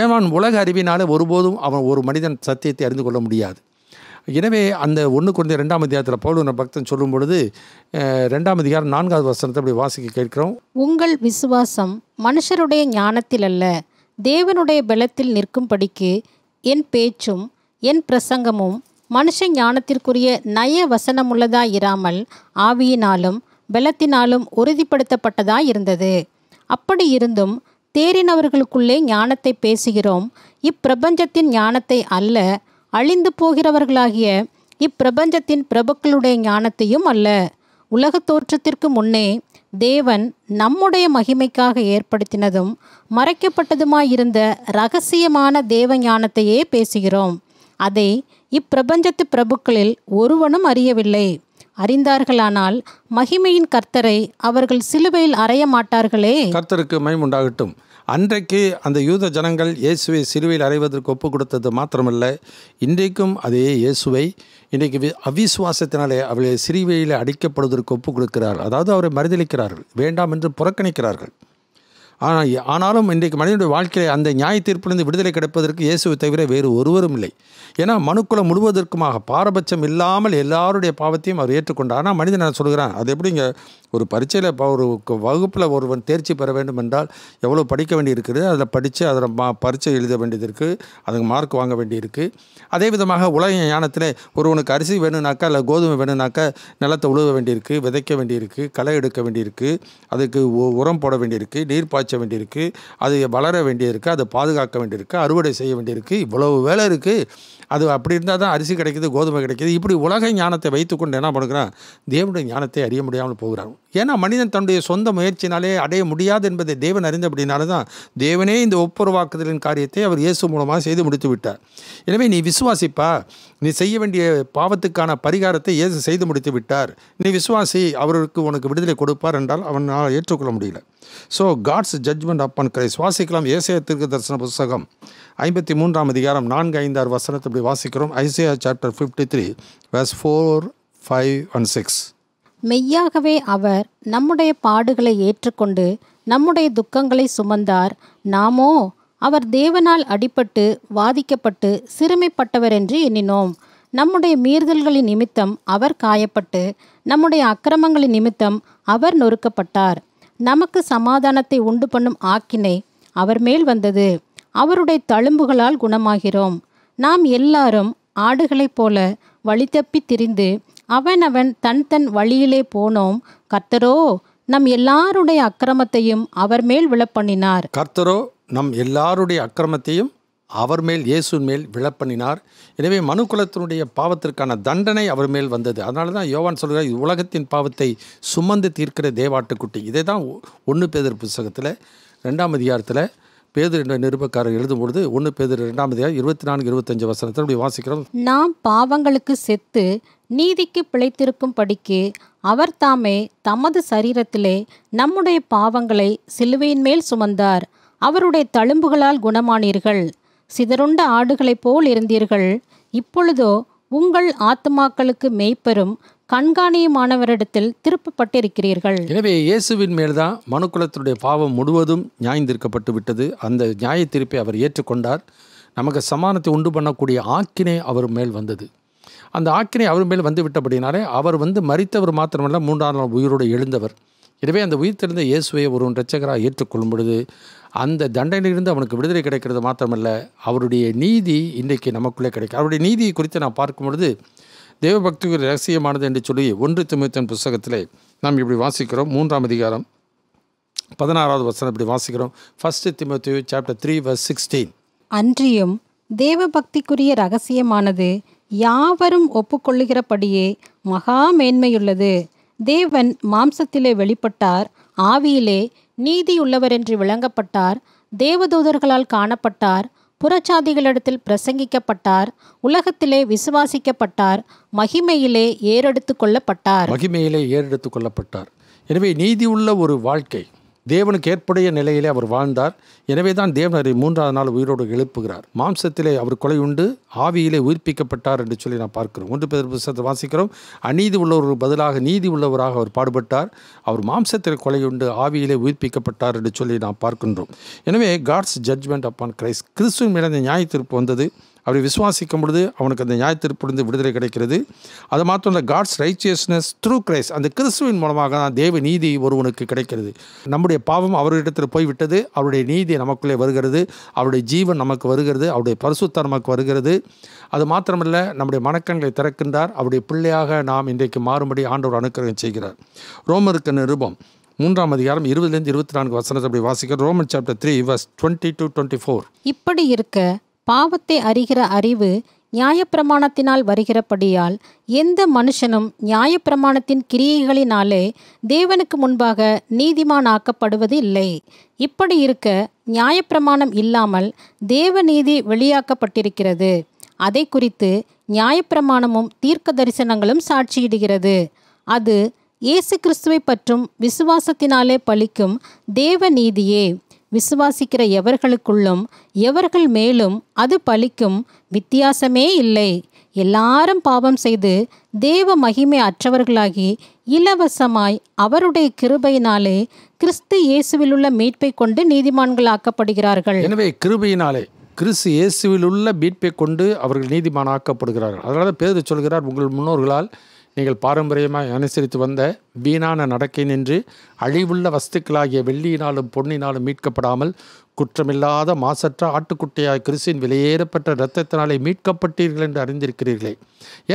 ஏன் அவன் உலக அறிவினால் ஒருபோதும் அவன் ஒரு மனிதன் சத்தியத்தை அறிந்து கொள்ள முடியாது எனவே அந்த ஒன்று குறைந்த ரெண்டாம் அதிகாரத்தில் பவுலுன பக்தன் சொல்லும் பொழுது ரெண்டாம் அதிகாரம் நான்காவது வசனத்தை அப்படி வாசிக்க கேட்கிறோம் உங்கள் விசுவாசம் மனுஷருடைய ஞானத்தில் அல்ல தேவனுடைய பலத்தில் நிற்கும்படிக்கு என் பேச்சும் என் பிரசங்கமும் மனுஷ ஞானத்திற்குரிய நய வசனமுள்ளதாயிராமல் இராமல் ஆவியினாலும் பலத்தினாலும் உறுதிப்படுத்தப்பட்டதாய் இருந்தது அப்படி இருந்தும் தேறினவர்களுக்குள்ளே ஞானத்தை பேசுகிறோம் இப்பிரபஞ்சத்தின் ஞானத்தை அல்ல அழிந்து போகிறவர்களாகிய இப்பிரபஞ்சத்தின் பிரபுக்களுடைய ஞானத்தையும் அல்ல உலக தோற்றத்திற்கு முன்னே தேவன் நம்முடைய மகிமைக்காக ஏற்படுத்தினதும் மறைக்கப்பட்டதுமாயிருந்த ரகசியமான தேவ ஞானத்தையே பேசுகிறோம் அதை இப்பிரபஞ்சத்து பிரபுக்களில் ஒருவனும் அறியவில்லை அறிந்தார்களானால் மகிமையின் கர்த்தரை அவர்கள் சிலுவையில் அறைய மாட்டார்களே கர்த்தருக்கு மயமுண்டாகட்டும் அன்றைக்கு அந்த யூத ஜனங்கள் இயேசுவை சிலுவையில் அறைவதற்கு ஒப்பு கொடுத்தது மாத்திரமல்ல இன்றைக்கும் அதே இயேசுவை இன்றைக்கு அவிசுவாசத்தினாலே அவளை சிறுவையில் அடிக்கப்படுவதற்கு ஒப்பு கொடுக்கிறார் அதாவது அவரை மறுதளிக்கிறார்கள் வேண்டாம் என்று புறக்கணிக்கிறார்கள் ஆனால் ஆனாலும் இன்றைக்கு மனிதனுடைய வாழ்க்கையில் அந்த நியாய தீர்ப்பிலிருந்து விடுதலை கிடைப்பதற்கு இயேசுவை தவிர வேறு ஒருவரும் இல்லை ஏன்னா மனுக்குலம் முழுவதற்குமாக பாரபட்சம் இல்லாமல் எல்லாருடைய பாவத்தையும் அவர் ஏற்றுக்கொண்டார் ஆனால் மனிதன் நான் சொல்கிறேன் அது எப்படிங்க ஒரு பரீட்சையில் ஒரு வகுப்பில் ஒருவன் தேர்ச்சி பெற வேண்டும் என்றால் எவ்வளோ படிக்க வேண்டியிருக்குது அதில் படித்து அதில் மா பரீட்சை எழுத வேண்டியது இருக்குது அதுக்கு மார்க் வாங்க வேண்டியிருக்கு அதே விதமாக உலக ஞானத்தில் ஒருவனுக்கு அரிசி வேணும்னாக்கா இல்லை கோதுமை வேணும்னாக்கா நிலத்தை உழுவ வேண்டியிருக்கு விதைக்க வேண்டியிருக்கு களை எடுக்க வேண்டியிருக்கு அதுக்கு உரம் போட வேண்டியிருக்கு நீர் பாய்ச்ச வேண்டியிருக்கு அது வளர வேண்டியிருக்கு அதை பாதுகாக்க வேண்டியிருக்கு அறுவடை செய்ய வேண்டியிருக்கு இவ்வளவு வேலை இருக்குது அது அப்படி இருந்தால் தான் அரிசி கிடைக்கிது கோதுமை கிடைக்கிது இப்படி உலக ஞானத்தை வைத்துக்கொண்டு என்ன பண்ணுறான் தேவனுடைய ஞானத்தை அறிய முடியாமல் போகிறாங்க ஏன்னா மனிதன் தன்னுடைய சொந்த முயற்சினாலே அடைய முடியாது என்பதை தேவன் அறிந்தபடினால தான் தேவனே இந்த ஒப்புரவாக்குதலின் காரியத்தை அவர் இயேசு மூலமாக செய்து முடித்து விட்டார் எனவே நீ விசுவாசிப்பா நீ செய்ய வேண்டிய பாவத்துக்கான பரிகாரத்தை இயேசு செய்து முடித்து விட்டார் நீ விசுவாசி அவருக்கு உனக்கு விடுதலை கொடுப்பார் என்றால் அவனால் ஏற்றுக்கொள்ள முடியல so God's judgement and Christ வாசிக்கலாம் ஏசிய திருக்கு தரிசன புஸ்தகம் ஐம்பத்தி மூன்றாம் அதிகாரம் நான்கு ஐந்து ஆறு வசனத்தை இப்படி வாசிக்கிறோம் Isaiah chapter fifty three verse four five and six மெய்யாகவே அவர் நம்முடைய பாடுகளை ஏற்றுக்கொண்டு நம்முடைய துக்கங்களை சுமந்தார் நாமோ அவர் தேவனால் அடிபட்டு வாதிக்கப்பட்டு சிறுமைப்பட்டவர் என்று எண்ணினோம் நம்முடைய மீறுதல்களின் நிமித்தம் அவர் காயப்பட்டு நம்முடைய அக்கிரமங்களின் நிமித்தம் அவர் நொறுக்கப்பட்டார் நமக்கு சமாதானத்தை உண்டு பண்ணும் ஆக்கினை அவர் மேல் வந்தது அவருடைய தழும்புகளால் குணமாகிறோம் நாம் எல்லாரும் ஆடுகளைப் போல வழித்தப்பி திரிந்து அவனவன் தன் தன் வழியிலே போனோம் கர்த்தரோ நம் எல்லாருடைய அக்கிரமத்தையும் அவர் மேல் விழப்பண்ணினார் கர்த்தரோ நம் எல்லாருடைய அக்கிரமத்தையும் அவர் மேல் இயேசு மேல் விழப்பண்ணினார் எனவே குலத்தினுடைய பாவத்திற்கான தண்டனை அவர் மேல் வந்தது அதனால தான் யோவான் சொல்கிறார் இது உலகத்தின் பாவத்தை சுமந்து தீர்க்கிற தேவாட்டுக்குட்டி இதை தான் ஒன்று பேதர் புஸ்தகத்தில் ரெண்டாம் அதிகாரத்தில் பேதர் என்ற நிருபக்காரர் எழுதும்பொழுது ஒன்று பேதர் ரெண்டாம் அதிகாரம் இருபத்தி நான்கு இருபத்தஞ்சு வசனத்தில் அப்படி வாசிக்கிறோம் நாம் பாவங்களுக்கு செத்து நீதிக்கு பிழைத்திருக்கும் படிக்கு அவர் தாமே தமது சரீரத்திலே நம்முடைய பாவங்களை சிலுவையின் மேல் சுமந்தார் அவருடைய தழும்புகளால் குணமானீர்கள் சிதறுண்ட ஆடுகளைப் போல் இருந்தீர்கள் இப்பொழுதோ உங்கள் ஆத்மாக்களுக்கு மெய்ப்பெரும் கண்காணியமானவரிடத்தில் திருப்பப்பட்டிருக்கிறீர்கள் எனவே இயேசுவின் மேல்தான் மனுக்குலத்தினுடைய பாவம் முழுவதும் நியாயந்திருக்கப்பட்டு விட்டது அந்த நியாய அவர் ஏற்றுக்கொண்டார் நமக்கு சமானத்தை உண்டு பண்ணக்கூடிய ஆக்கினை அவர் மேல் வந்தது அந்த ஆக்கினை அவர் மேல் வந்து விட்டபடினாலே அவர் வந்து மறித்தவர் மாத்திரமல்ல மூன்றாம் நாள் உயிரோடு எழுந்தவர் எனவே அந்த உயிர் தெளிந்த இயேசுவை ஒருவன் ரச்சகராக ஏற்றுக்கொள்ளும் பொழுது அந்த தண்டனையிலிருந்து அவனுக்கு விடுதலை கிடைக்கிறது மாத்திரமல்ல அவருடைய நீதி இன்றைக்கு நமக்குள்ளே கிடைக்கும் அவருடைய நீதி குறித்து நான் பார்க்கும் பொழுது தேவபக்தி ரகசியமானது என்று சொல்லி ஒன்று திமுத்தன் புஸ்தகத்தில் நாம் இப்படி வாசிக்கிறோம் மூன்றாம் அதிகாரம் பதினாறாவது வசனம் இப்படி வாசிக்கிறோம் first Timothy chapter three verse sixteen அன்றியும் தேவபக்திக்குரிய ரகசியமானது யாவரும் ஒப்புக்கொள்ளுகிறபடியே மகா மேன்மையுள்ளது தேவன் மாம்சத்திலே வெளிப்பட்டார் ஆவியிலே நீதியுள்ளவரென்று விளங்கப்பட்டார் தேவதூதர்களால் காணப்பட்டார் புறச்சாதிகளிடத்தில் பிரசங்கிக்கப்பட்டார் உலகத்திலே விசுவாசிக்கப்பட்டார் மகிமையிலே ஏறெடுத்து கொள்ளப்பட்டார் மகிமையிலே ஏறெடுத்து கொள்ளப்பட்டார் எனவே நீதி உள்ள ஒரு வாழ்க்கை தேவனுக்கு ஏற்புடைய நிலையிலே அவர் வாழ்ந்தார் எனவே தான் தேவனரை மூன்றாவது நாள் உயிரோடு எழுப்புகிறார் மாம்சத்திலே அவர் கொலை உண்டு ஆவியிலே உயிர்ப்பிக்கப்பட்டார் என்று சொல்லி நான் பார்க்கிறோம் ஒன்று பேர் வாசிக்கிறோம் அநீதி உள்ளவர்கள் பதிலாக நீதி உள்ளவராக அவர் பாடுபட்டார் அவர் மாம்சத்தில் கொலை உண்டு ஆவியிலே உயிர்ப்பிக்கப்பட்டார் என்று சொல்லி நாம் பார்க்கின்றோம் எனவே காட்ஸ் ஜட்ஜ்மெண்ட் அப்பான் கிரைஸ்ட் கிறிஸ்துவின் நியாய நியாயத்திற்பு வந்தது அப்படி விசுவாசிக்கும் பொழுது அவனுக்கு அந்த நியாயத்திற்பிலிருந்து விடுதலை கிடைக்கிறது அது மாத்திரம் காட்ஸ் ரைச்சியஸ்னஸ் த்ரூ கிரைஸ் அந்த கிறிஸ்துவின் மூலமாக தான் தேவ நீதி ஒருவனுக்கு கிடைக்கிறது நம்முடைய பாவம் அவர்களிடத்தில் போய்விட்டது அவருடைய நீதி நமக்குள்ளே வருகிறது அவருடைய ஜீவன் நமக்கு வருகிறது அவருடைய பரிசுத்தம் நமக்கு வருகிறது அது மாத்திரமல்ல நம்முடைய மனக்கண்களை திறக்கின்றார் அவருடைய பிள்ளையாக நாம் இன்றைக்கு மாறும்படி ஆண்டவர் அனுக்கிரகம் செய்கிறார் ரோமருக்கு நிருபம் மூன்றாம் அதிகாரம் இருபதுலேருந்து இருபத்தி நான்கு வசனத்தை அப்படி வாசிக்கிறோம் Roman chapter three verse twenty to twenty four இப்படி இருக்க பாவத்தை அறிகிற அறிவு நியாயப்பிரமாணத்தினால் வருகிறபடியால் எந்த மனுஷனும் நியாயப்பிரமாணத்தின் கிரியைகளினாலே தேவனுக்கு முன்பாக நீதிமானாக்கப்படுவது இல்லை இப்படி இருக்க நியாயப்பிரமாணம் இல்லாமல் தேவ நீதி வெளியாக்கப்பட்டிருக்கிறது அதை குறித்து நியாயப்பிரமாணமும் தீர்க்க தரிசனங்களும் சாட்சியிடுகிறது அது இயேசு கிறிஸ்துவை பற்றும் விசுவாசத்தினாலே பலிக்கும் தேவ நீதியே விசுவாசிக்கிற எவர்களுக்குள்ளும் எவர்கள் மேலும் அது பலிக்கும் வித்தியாசமே இல்லை எல்லாரும் பாவம் செய்து தேவ மகிமை அற்றவர்களாகி இலவசமாய் அவருடைய கிருபையினாலே கிறிஸ்து இயேசுவில் உள்ள மீட்பை கொண்டு ஆக்கப்படுகிறார்கள் எனவே கிருபையினாலே கிறிஸ்து இயேசுவில் உள்ள மீட்பை கொண்டு அவர்கள் ஆக்கப்படுகிறார்கள் அதனால பேர் சொல்கிறார் உங்கள் முன்னோர்களால் நீங்கள் பாரம்பரியமாக அனுசரித்து வந்த வீணான நடக்கை நின்று அழிவுள்ள வஸ்துக்களாகிய வெள்ளியினாலும் பொன்னினாலும் மீட்கப்படாமல் குற்றமில்லாத மாசற்ற ஆட்டுக்குட்டியாய் கிறிஸ்தின் விலையேறப்பட்ட இரத்தத்தினாலே மீட்கப்பட்டீர்கள் என்று அறிந்திருக்கிறீர்களே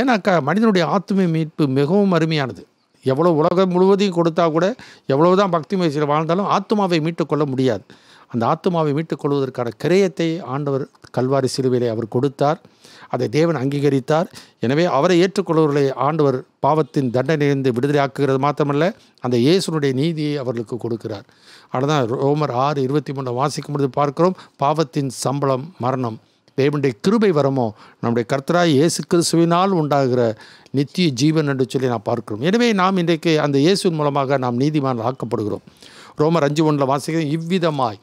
ஏன்னாக்கா மனிதனுடைய ஆத்ம மீட்பு மிகவும் அருமையானது எவ்வளோ உலகம் முழுவதையும் கொடுத்தா கூட எவ்வளோ தான் பக்தி முயற்சியில் வாழ்ந்தாலும் ஆத்மாவை மீட்டுக்கொள்ள முடியாது அந்த ஆத்மாவை மீட்டுக்கொள்வதற்கான கிரயத்தை ஆண்டவர் கல்வாரி சிலுவையிலே அவர் கொடுத்தார் அதை தேவன் அங்கீகரித்தார் எனவே அவரை ஏற்றுக்கொள்வர்களை ஆண்டவர் பாவத்தின் தண்டனையிலிருந்து விடுதலை ஆக்குகிறது மாத்திரமல்ல அந்த இயேசுனுடைய நீதியை அவர்களுக்கு கொடுக்கிறார் ஆனால் தான் ரோமர் ஆறு இருபத்தி மூணு வாசிக்கும் பொழுது பார்க்கிறோம் பாவத்தின் சம்பளம் மரணம் தேவனுடைய கிருபை வரமோ நம்முடைய கர்த்தராய் இயேசு கிறிஸ்துவினால் உண்டாகிற நித்திய ஜீவன் என்று சொல்லி நான் பார்க்கிறோம் எனவே நாம் இன்றைக்கு அந்த இயேசுவின் மூலமாக நாம் நீதிமான் ஆக்கப்படுகிறோம் ரோமர் அஞ்சு ஒன்றில் வாசிக்கிறோம் இவ்விதமாய்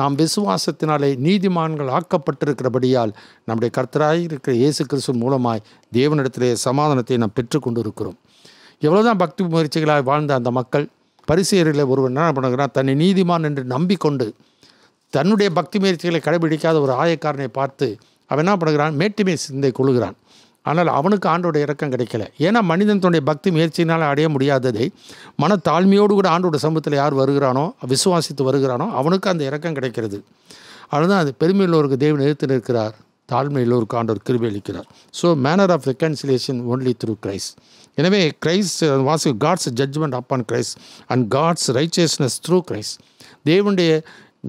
நாம் விசுவாசத்தினாலே நீதிமான்கள் ஆக்கப்பட்டிருக்கிறபடியால் நம்முடைய கர்த்தராய் இருக்கிற இயேசு கிறிஸ்து மூலமாய் தேவனிடத்திலே சமாதானத்தை நாம் பெற்றுக்கொண்டு இருக்கிறோம் எவ்வளோதான் பக்தி முயற்சிகளாக வாழ்ந்த அந்த மக்கள் பரிசேரில் ஒருவர் என்ன பண்ணுகிறான் தன்னை நீதிமான் என்று நம்பிக்கொண்டு தன்னுடைய பக்தி முயற்சிகளை கடைபிடிக்காத ஒரு ஆயக்காரனை பார்த்து அவன் என்ன பண்ணுகிறான் மேட்டுமே சிந்தை கொள்கிறான் ஆனால் அவனுக்கு ஆண்டோட இறக்கம் கிடைக்கல ஏன்னா மனிதன் தன்னுடைய பக்தி முயற்சியினால் அடைய முடியாததை மன தாழ்மையோடு கூட ஆண்டோட சமூகத்தில் யார் வருகிறானோ விசுவாசித்து வருகிறானோ அவனுக்கு அந்த இறக்கம் கிடைக்கிறது அதுதான் அது பெருமையுள்ளவருக்கு தேவன் நிறுத்தி நிற்கிறார் ஆண்டோர் கிருபி அளிக்கிறார் so manner of reconciliation only through Christ எனவே கிரைஸ் வாசி God's judgement upon Christ and God's righteousness through Christ தேவனுடைய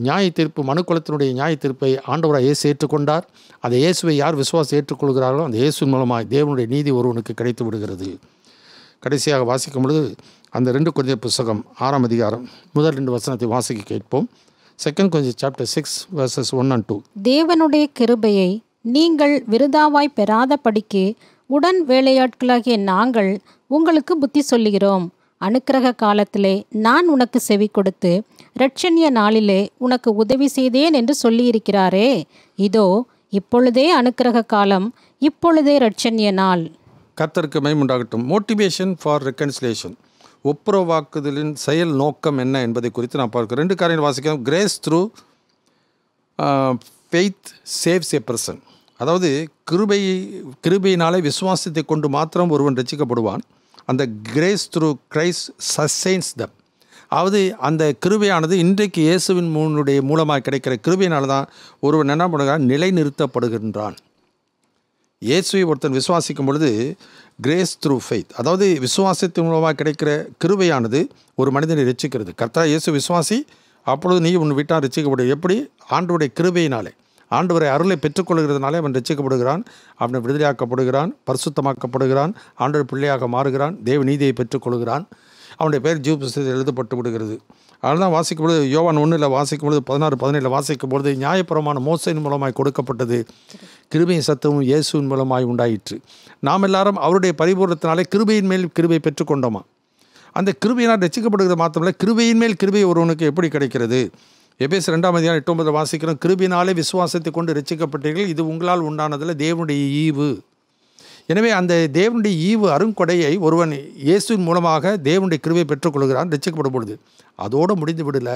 நியாய தீர்ப்பு மனு குலத்தினுடைய நியாய தீர்ப்பை ஆண்டவராக இயேசு ஏற்றுக்கொண்டார் அந்த இயேசுவை யார் விசுவாசம் ஏற்றுக்கொள்கிறார்களோ அந்த இயேசு மூலமாக தேவனுடைய நீதி ஒருவனுக்கு கிடைத்து விடுகிறது கடைசியாக வாசிக்கும் பொழுது அந்த ரெண்டு குழந்தை புஸ்தகம் ஆறாம் அதிகாரம் முதல் ரெண்டு வசனத்தை வாசிக்க கேட்போம் second Corinthians chapter six verses one and two தேவனுடைய கிருபையை நீங்கள் விருதாவாய் பெறாத படிக்கு உடன் வேலையாட்களாகிய நாங்கள் உங்களுக்கு புத்தி சொல்லுகிறோம் அனுக்கிரக காலத்திலே நான் உனக்கு செவி கொடுத்து இரட்சண்ய நாளிலே உனக்கு உதவி செய்தேன் என்று சொல்லியிருக்கிறாரே இதோ இப்பொழுதே அனுக்கிரக காலம் இப்பொழுதே இரட்சண்ய நாள் கத்தருக்கு உண்டாகட்டும் மோட்டிவேஷன் ஃபார் ரெக்கன்சிலேஷன் வாக்குதலின் செயல் நோக்கம் என்ன என்பதை குறித்து நான் பார்க்கிறேன் ரெண்டு காரியம் வாசிக்கிறோம் grace through faith saves a person அதாவது கிருபை கிருபையினாலே விசுவாசத்தை கொண்டு மாத்திரம் ஒருவன் ரசிக்கப்படுவான் அந்த grace through Christ sustains them அதாவது அந்த கிருபையானது இன்றைக்கு இயேசுவின் மூனுடைய மூலமாக கிடைக்கிற கிருபையினால தான் ஒருவன் என்ன பண்ணுகிறான் நிலைநிறுத்தப்படுகின்றான் இயேசுவை ஒருத்தன் விசுவாசிக்கும் பொழுது கிரேஸ் த்ரூ ஃபெய்த் அதாவது விசுவாசத்தின் மூலமாக கிடைக்கிற கிருபையானது ஒரு மனிதனை ரசிக்கிறது கர்த்தா இயேசு விசுவாசி அப்பொழுது நீ உன் வீட்டால் ரசிக்கப்படும் எப்படி ஆண்டுடைய கிருபையினாலே ஆண்டவரை அருளை பெற்றுக்கொள்கிறதுனாலே அவன் ரசிக்கப்படுகிறான் அவனை விடுதலையாக்கப்படுகிறான் பரிசுத்தமாக்கப்படுகிறான் ஆண்டவர் பிள்ளையாக மாறுகிறான் தேவ நீதியை பெற்றுக்கொள்கிறான் அவனுடைய பெயர் ஜீவ புஸ்தகத்தில் எழுதப்பட்டு விடுகிறது அதனால் வாசிக்கும் பொழுது யோவான் ஒன்றில் வாசிக்கும் பொழுது பதினாறு பதினேழில் வாசிக்கும் பொழுது நியாயபுரமான மோசையின் மூலமாய் கொடுக்கப்பட்டது கிருபையின் சத்தமும் இயேசுவின் மூலமாய் உண்டாயிற்று நாம் எல்லாரும் அவருடைய பரிபூர்ணத்தினாலே கிருபையின் மேல் கிருபை பெற்றுக்கொண்டோமா அந்த கிருபையினால் ரசிக்கப்படுகிறது மாத்திரமில்ல கிருபையின் மேல் கிருபை ஒருவனுக்கு எப்படி கிடைக்கிறது எபேஸ் ரெண்டாம் எட்டு எட்டொன்பதில் வாசிக்கிறோம் கிருபினாலே விசுவாசத்தை கொண்டு ரசிக்கப்பட்டீர்கள் இது உங்களால் உண்டானதில் தேவனுடைய ஈவு எனவே அந்த தேவனுடைய ஈவு அருங்கொடையை ஒருவன் இயேசுவின் மூலமாக தேவனுடைய கிருவை பெற்றுக்கொள்கிறான் ரசிக்கப்படும் பொழுது அதோடு முடிந்து விடல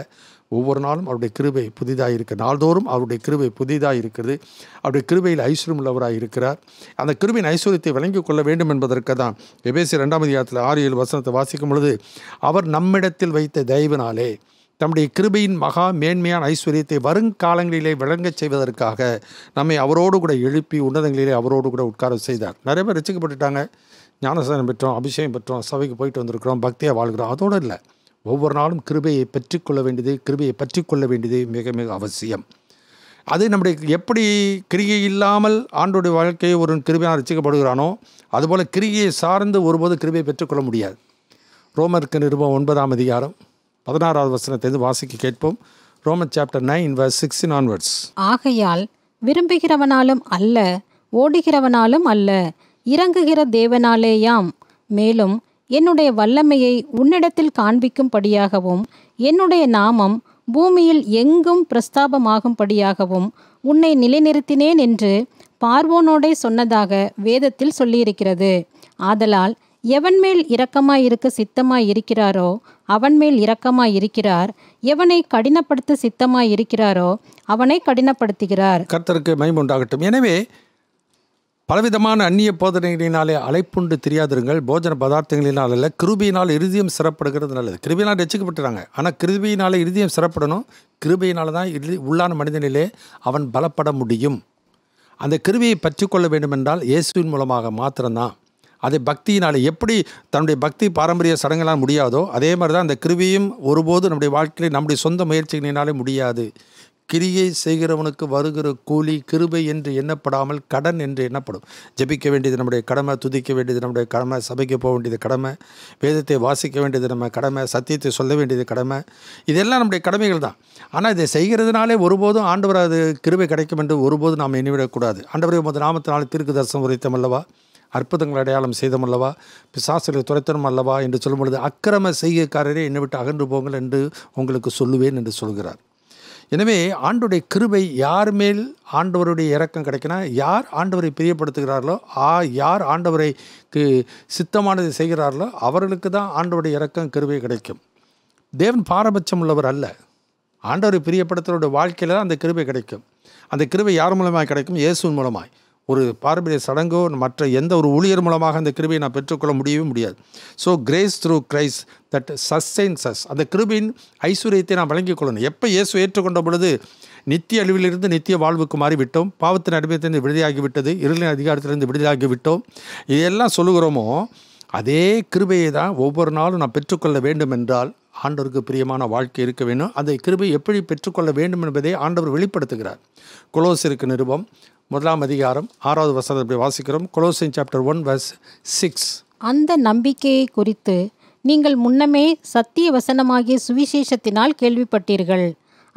ஒவ்வொரு நாளும் அவருடைய கிருபை புதிதாக இருக்குது நாள்தோறும் அவருடைய கிருபை புதிதாக இருக்கிறது அவருடைய கிருபையில் ஐஸ்வர்யம் உள்ளவராக இருக்கிறார் அந்த கிருபின் ஐஸ்வர்யத்தை வழங்கி கொள்ள வேண்டும் என்பதற்கு தான் எபேசி ரெண்டாம் அதிகாரத்தில் ஆறு ஏழு வசனத்தை வாசிக்கும் பொழுது அவர் நம்மிடத்தில் வைத்த தயவினாலே நம்முடைய கிருபையின் மகா மேன்மையான ஐஸ்வர்யத்தை வருங்காலங்களிலே விளங்கச் செய்வதற்காக நம்மை அவரோடு கூட எழுப்பி உன்னதங்களிலே அவரோடு கூட உட்கார செய்தார் நிறைய பேர் ரசிக்கப்பட்டுட்டாங்க ஞானசானம் பெற்றோம் அபிஷேகம் பெற்றோம் சபைக்கு போயிட்டு வந்திருக்கிறோம் பக்தியாக வாழ்கிறோம் அதோடு இல்லை ஒவ்வொரு நாளும் கிருபையை பெற்றுக்கொள்ள வேண்டியது கிருபையை பற்றிக்கொள்ள வேண்டியது மிக மிக அவசியம் அது நம்முடைய எப்படி கிரியை இல்லாமல் ஆண்டோடைய வாழ்க்கையை ஒரு கிருபையாக ரசிக்கப்படுகிறானோ அதுபோல் கிரியை சார்ந்து ஒருபோது கிருபையை பெற்றுக்கொள்ள முடியாது ரோமருக்கு நிருபம் ஒன்பதாம் அதிகாரம் பதினாறாவது வசனத்தை வாசிக்க கேட்போம் Roman chapter nine verse sixteen onwards ஆகையால் விரும்புகிறவனாலும் அல்ல ஓடுகிறவனாலும் அல்ல இறங்குகிற தேவனாலேயாம் மேலும் என்னுடைய வல்லமையை உன்னிடத்தில் காண்பிக்கும்படியாகவும் என்னுடைய நாமம் பூமியில் எங்கும் பிரஸ்தாபமாகும்படியாகவும் உன்னை நிலைநிறுத்தினேன் என்று பார்வோனோடே சொன்னதாக வேதத்தில் சொல்லியிருக்கிறது ஆதலால் எவன் மேல் இரக்கமாக இருக்க சித்தமாக இருக்கிறாரோ அவன் மேல் இரக்கமாக இருக்கிறார் எவனை கடினப்படுத்த சித்தமாக இருக்கிறாரோ அவனை கடினப்படுத்துகிறார் கர்த்தருக்கு மைமுண்டாகட்டும் எனவே பலவிதமான அந்நிய போதனைகளினாலே அழைப்புண்டு தெரியாதிருங்கள் போஜன பதார்த்தங்களினால் அல்ல கிருபியினால் இறுதியம் சிறப்படுகிறது நல்லது கிருபியினால் ரசிக்கப்பட்டுறாங்க ஆனால் கிருபியினால் இறுதியம் சிறப்படணும் கிருபியினால் தான் இறுதி உள்ளான மனிதனிலே அவன் பலப்பட முடியும் அந்த கிருபியை பற்றி கொள்ள வேண்டுமென்றால் இயேசுவின் மூலமாக மாத்திரம்தான் அதை பக்தியினால் எப்படி தன்னுடைய பக்தி பாரம்பரிய சடங்கெல்லாம் முடியாதோ அதே மாதிரி தான் அந்த கிருவியும் ஒருபோது நம்முடைய வாழ்க்கையில் நம்முடைய சொந்த முயற்சிகளினாலே முடியாது கிரியை செய்கிறவனுக்கு வருகிற கூலி கிருபை என்று எண்ணப்படாமல் கடன் என்று எண்ணப்படும் ஜபிக்க வேண்டியது நம்முடைய கடமை துதிக்க வேண்டியது நம்முடைய கடமை சபைக்கு போக வேண்டியது கடமை வேதத்தை வாசிக்க வேண்டியது நம்ம கடமை சத்தியத்தை சொல்ல வேண்டியது கடமை இதெல்லாம் நம்முடைய கடமைகள் தான் ஆனால் இதை செய்கிறதுனாலே ஒருபோதும் ஆண்டவர் அது கிருபை கிடைக்கும் என்று ஒருபோதும் நாம் எண்ணிவிடக்கூடாது ஆண்டவரை முதல் நாமத்தினால் தீர்க்கு தரிசனம் உரைத்தமல்லவா அற்புதங்கள் அடையாளம் செய்தம் அல்லவா பிசாசுகளை துரைத்தனும் அல்லவா என்று சொல்லும் பொழுது அக்கிரம செய்யக்காரரே என்னை விட்டு அகன்று போங்கள் என்று உங்களுக்கு சொல்லுவேன் என்று சொல்கிறார் எனவே ஆண்டுடைய கிருபை யார் மேல் ஆண்டவருடைய இறக்கம் கிடைக்கினா யார் ஆண்டவரை பிரியப்படுத்துகிறார்களோ ஆ யார் ஆண்டவரை சித்தமானதை செய்கிறார்களோ அவர்களுக்கு தான் ஆண்டவருடைய இறக்கம் கிருபை கிடைக்கும் தேவன் பாரபட்சம் உள்ளவர் அல்ல ஆண்டவரை பிரியப்படுத்துகிறோட வாழ்க்கையில் தான் அந்த கிருபை கிடைக்கும் அந்த கிருபை யார் மூலமாக கிடைக்கும் இயேசுவின் மூலமாய் ஒரு பாரம்பரிய சடங்கோ மற்ற எந்த ஒரு ஊழியர் மூலமாக அந்த கிருபையை நான் பெற்றுக்கொள்ள முடியவே முடியாது so grace through Christ that sustains us அந்த கிருபின் ஐஸ்வர்யத்தை நான் வழங்கிக் கொள்ளணும் எப்போ இயேசு ஏற்றுக்கொண்ட பொழுது நித்திய அழிவிலிருந்து நித்திய வாழ்வுக்கு மாறிவிட்டோம் பாவத்தின் அடிமையத்திலிருந்து விடுதியாகிவிட்டது இருளின் அதிகாரத்திலிருந்து விடுதியாகிவிட்டோம் இதெல்லாம் சொல்லுகிறோமோ அதே கிருபையை தான் ஒவ்வொரு நாளும் நான் பெற்றுக்கொள்ள வேண்டும் என்றால் ஆண்டவருக்கு பிரியமான வாழ்க்கை இருக்க வேண்டும் அந்த கிருபை எப்படி பெற்றுக்கொள்ள வேண்டும் என்பதை ஆண்டவர் வெளிப்படுத்துகிறார் குலோசிற்கு நிருபம் முதலாம் அதிகாரம் ஆறாவது வசனத்தை இப்படி வாசிக்கிறோம் Colossian chapter one verse six அந்த நம்பிக்கையை குறித்து நீங்கள் முன்னமே சத்திய வசனமாகிய சுவிசேஷத்தினால் கேள்விப்பட்டீர்கள்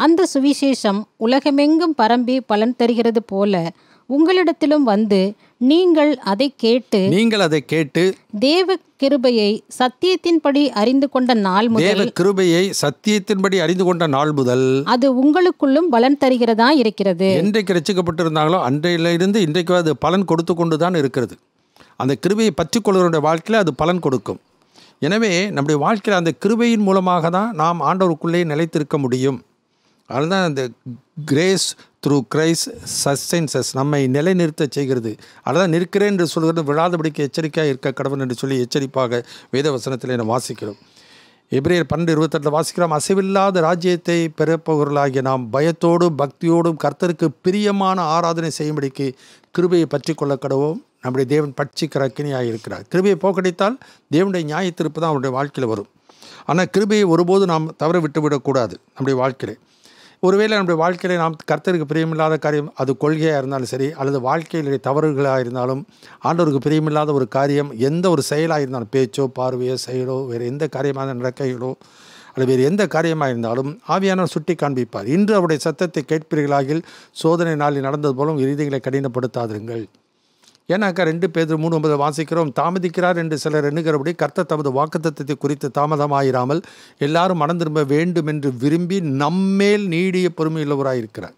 அந்த சுவிசேஷம் உலகமெங்கும் பரம்பி பலன் தருகிறது போல உங்களிடத்திலும் வந்து நீங்கள் அதை கேட்டு நீங்கள் அதை கேட்டு தேவ கிருபையை சத்தியத்தின்படி அறிந்து கொண்ட நாள் முதல் தேவ கிருபையை சத்தியத்தின்படி அறிந்து கொண்ட நாள் முதல் அது உங்களுக்குள்ளும் பலன் தருகிறதா இருக்கிறது என்றைக்கு ரசிக்கப்பட்டிருந்தாங்களோ அன்றையில இருந்து இன்றைக்கு அது பலன் கொடுத்து கொண்டு தான் இருக்கிறது அந்த கிருபையை பற்றி கொள்கிறவருடைய வாழ்க்கையில் அது பலன் கொடுக்கும் எனவே நம்முடைய வாழ்க்கையில் அந்த கிருபையின் மூலமாக தான் நாம் ஆண்டவருக்குள்ளே நிலைத்திருக்க முடியும் அதுதான் அந்த கிரேஸ் த்ரூ கிரைஸ் சஸ்டென்சஸ் நம்மை நிலைநிறுத்த செய்கிறது அதுதான் நிற்கிறேன் என்று சொல்கிறது விழாதபடிக்கு எச்சரிக்கையாக இருக்க கடவுள் என்று சொல்லி எச்சரிப்பாக வேத வசனத்தில் நாம் வாசிக்கிறோம் எப்ரியர் பன்னெண்டு இருபத்தெட்டில் வாசிக்கிறோம் அசைவில்லாத ராஜ்யத்தை பெறப்பவர்களாகிய நாம் பயத்தோடும் பக்தியோடும் கர்த்தருக்கு பிரியமான ஆராதனை செய்யும்படிக்கு கிருபையை பற்றி கொள்ள கடவோம் நம்முடைய தேவன் பட்சிக்கிற அக்கினியாக இருக்கிறார் கிருபையை போக்கடித்தால் தேவனுடைய நியாயத்திருப்பு தான் அவருடைய வாழ்க்கையில் வரும் ஆனால் கிருபையை ஒருபோது நாம் தவற விட்டுவிடக்கூடாது நம்முடைய வாழ்க்கையில் ஒருவேளை நம்முடைய வாழ்க்கையில் நாம் கர்த்தருக்கு பிரியமில்லாத காரியம் அது கொள்கையாக இருந்தாலும் சரி அல்லது வாழ்க்கையிலே தவறுகளாக இருந்தாலும் ஆண்டவருக்கு பிரியமில்லாத ஒரு காரியம் எந்த ஒரு செயலாக இருந்தாலும் பேச்சோ பார்வையோ செயலோ வேறு எந்த காரியமாக நடக்கைகளோ அல்லது வேறு எந்த காரியமாக இருந்தாலும் ஆவியானவர் சுட்டி காண்பிப்பார் இன்று அவருடைய சத்தத்தை கேட்பீர்களாகில் சோதனை நாளில் நடந்தது போலும் இறுதிகளை கடினப்படுத்தாதிருங்கள் ஏன்னாக்கா ரெண்டு பேர் மூணு ஒன்பது வாசிக்கிறோம் தாமதிக்கிறார் என்று சிலர் எண்ணுகிறபடி கர்த்த தமது வாக்குத்தத்தை குறித்து தாமதமாயிராமல் எல்லாரும் மனம் திரும்ப வேண்டும் என்று விரும்பி நம்மேல் நீடிய பொறுமையுள்ளவராயிருக்கிறார்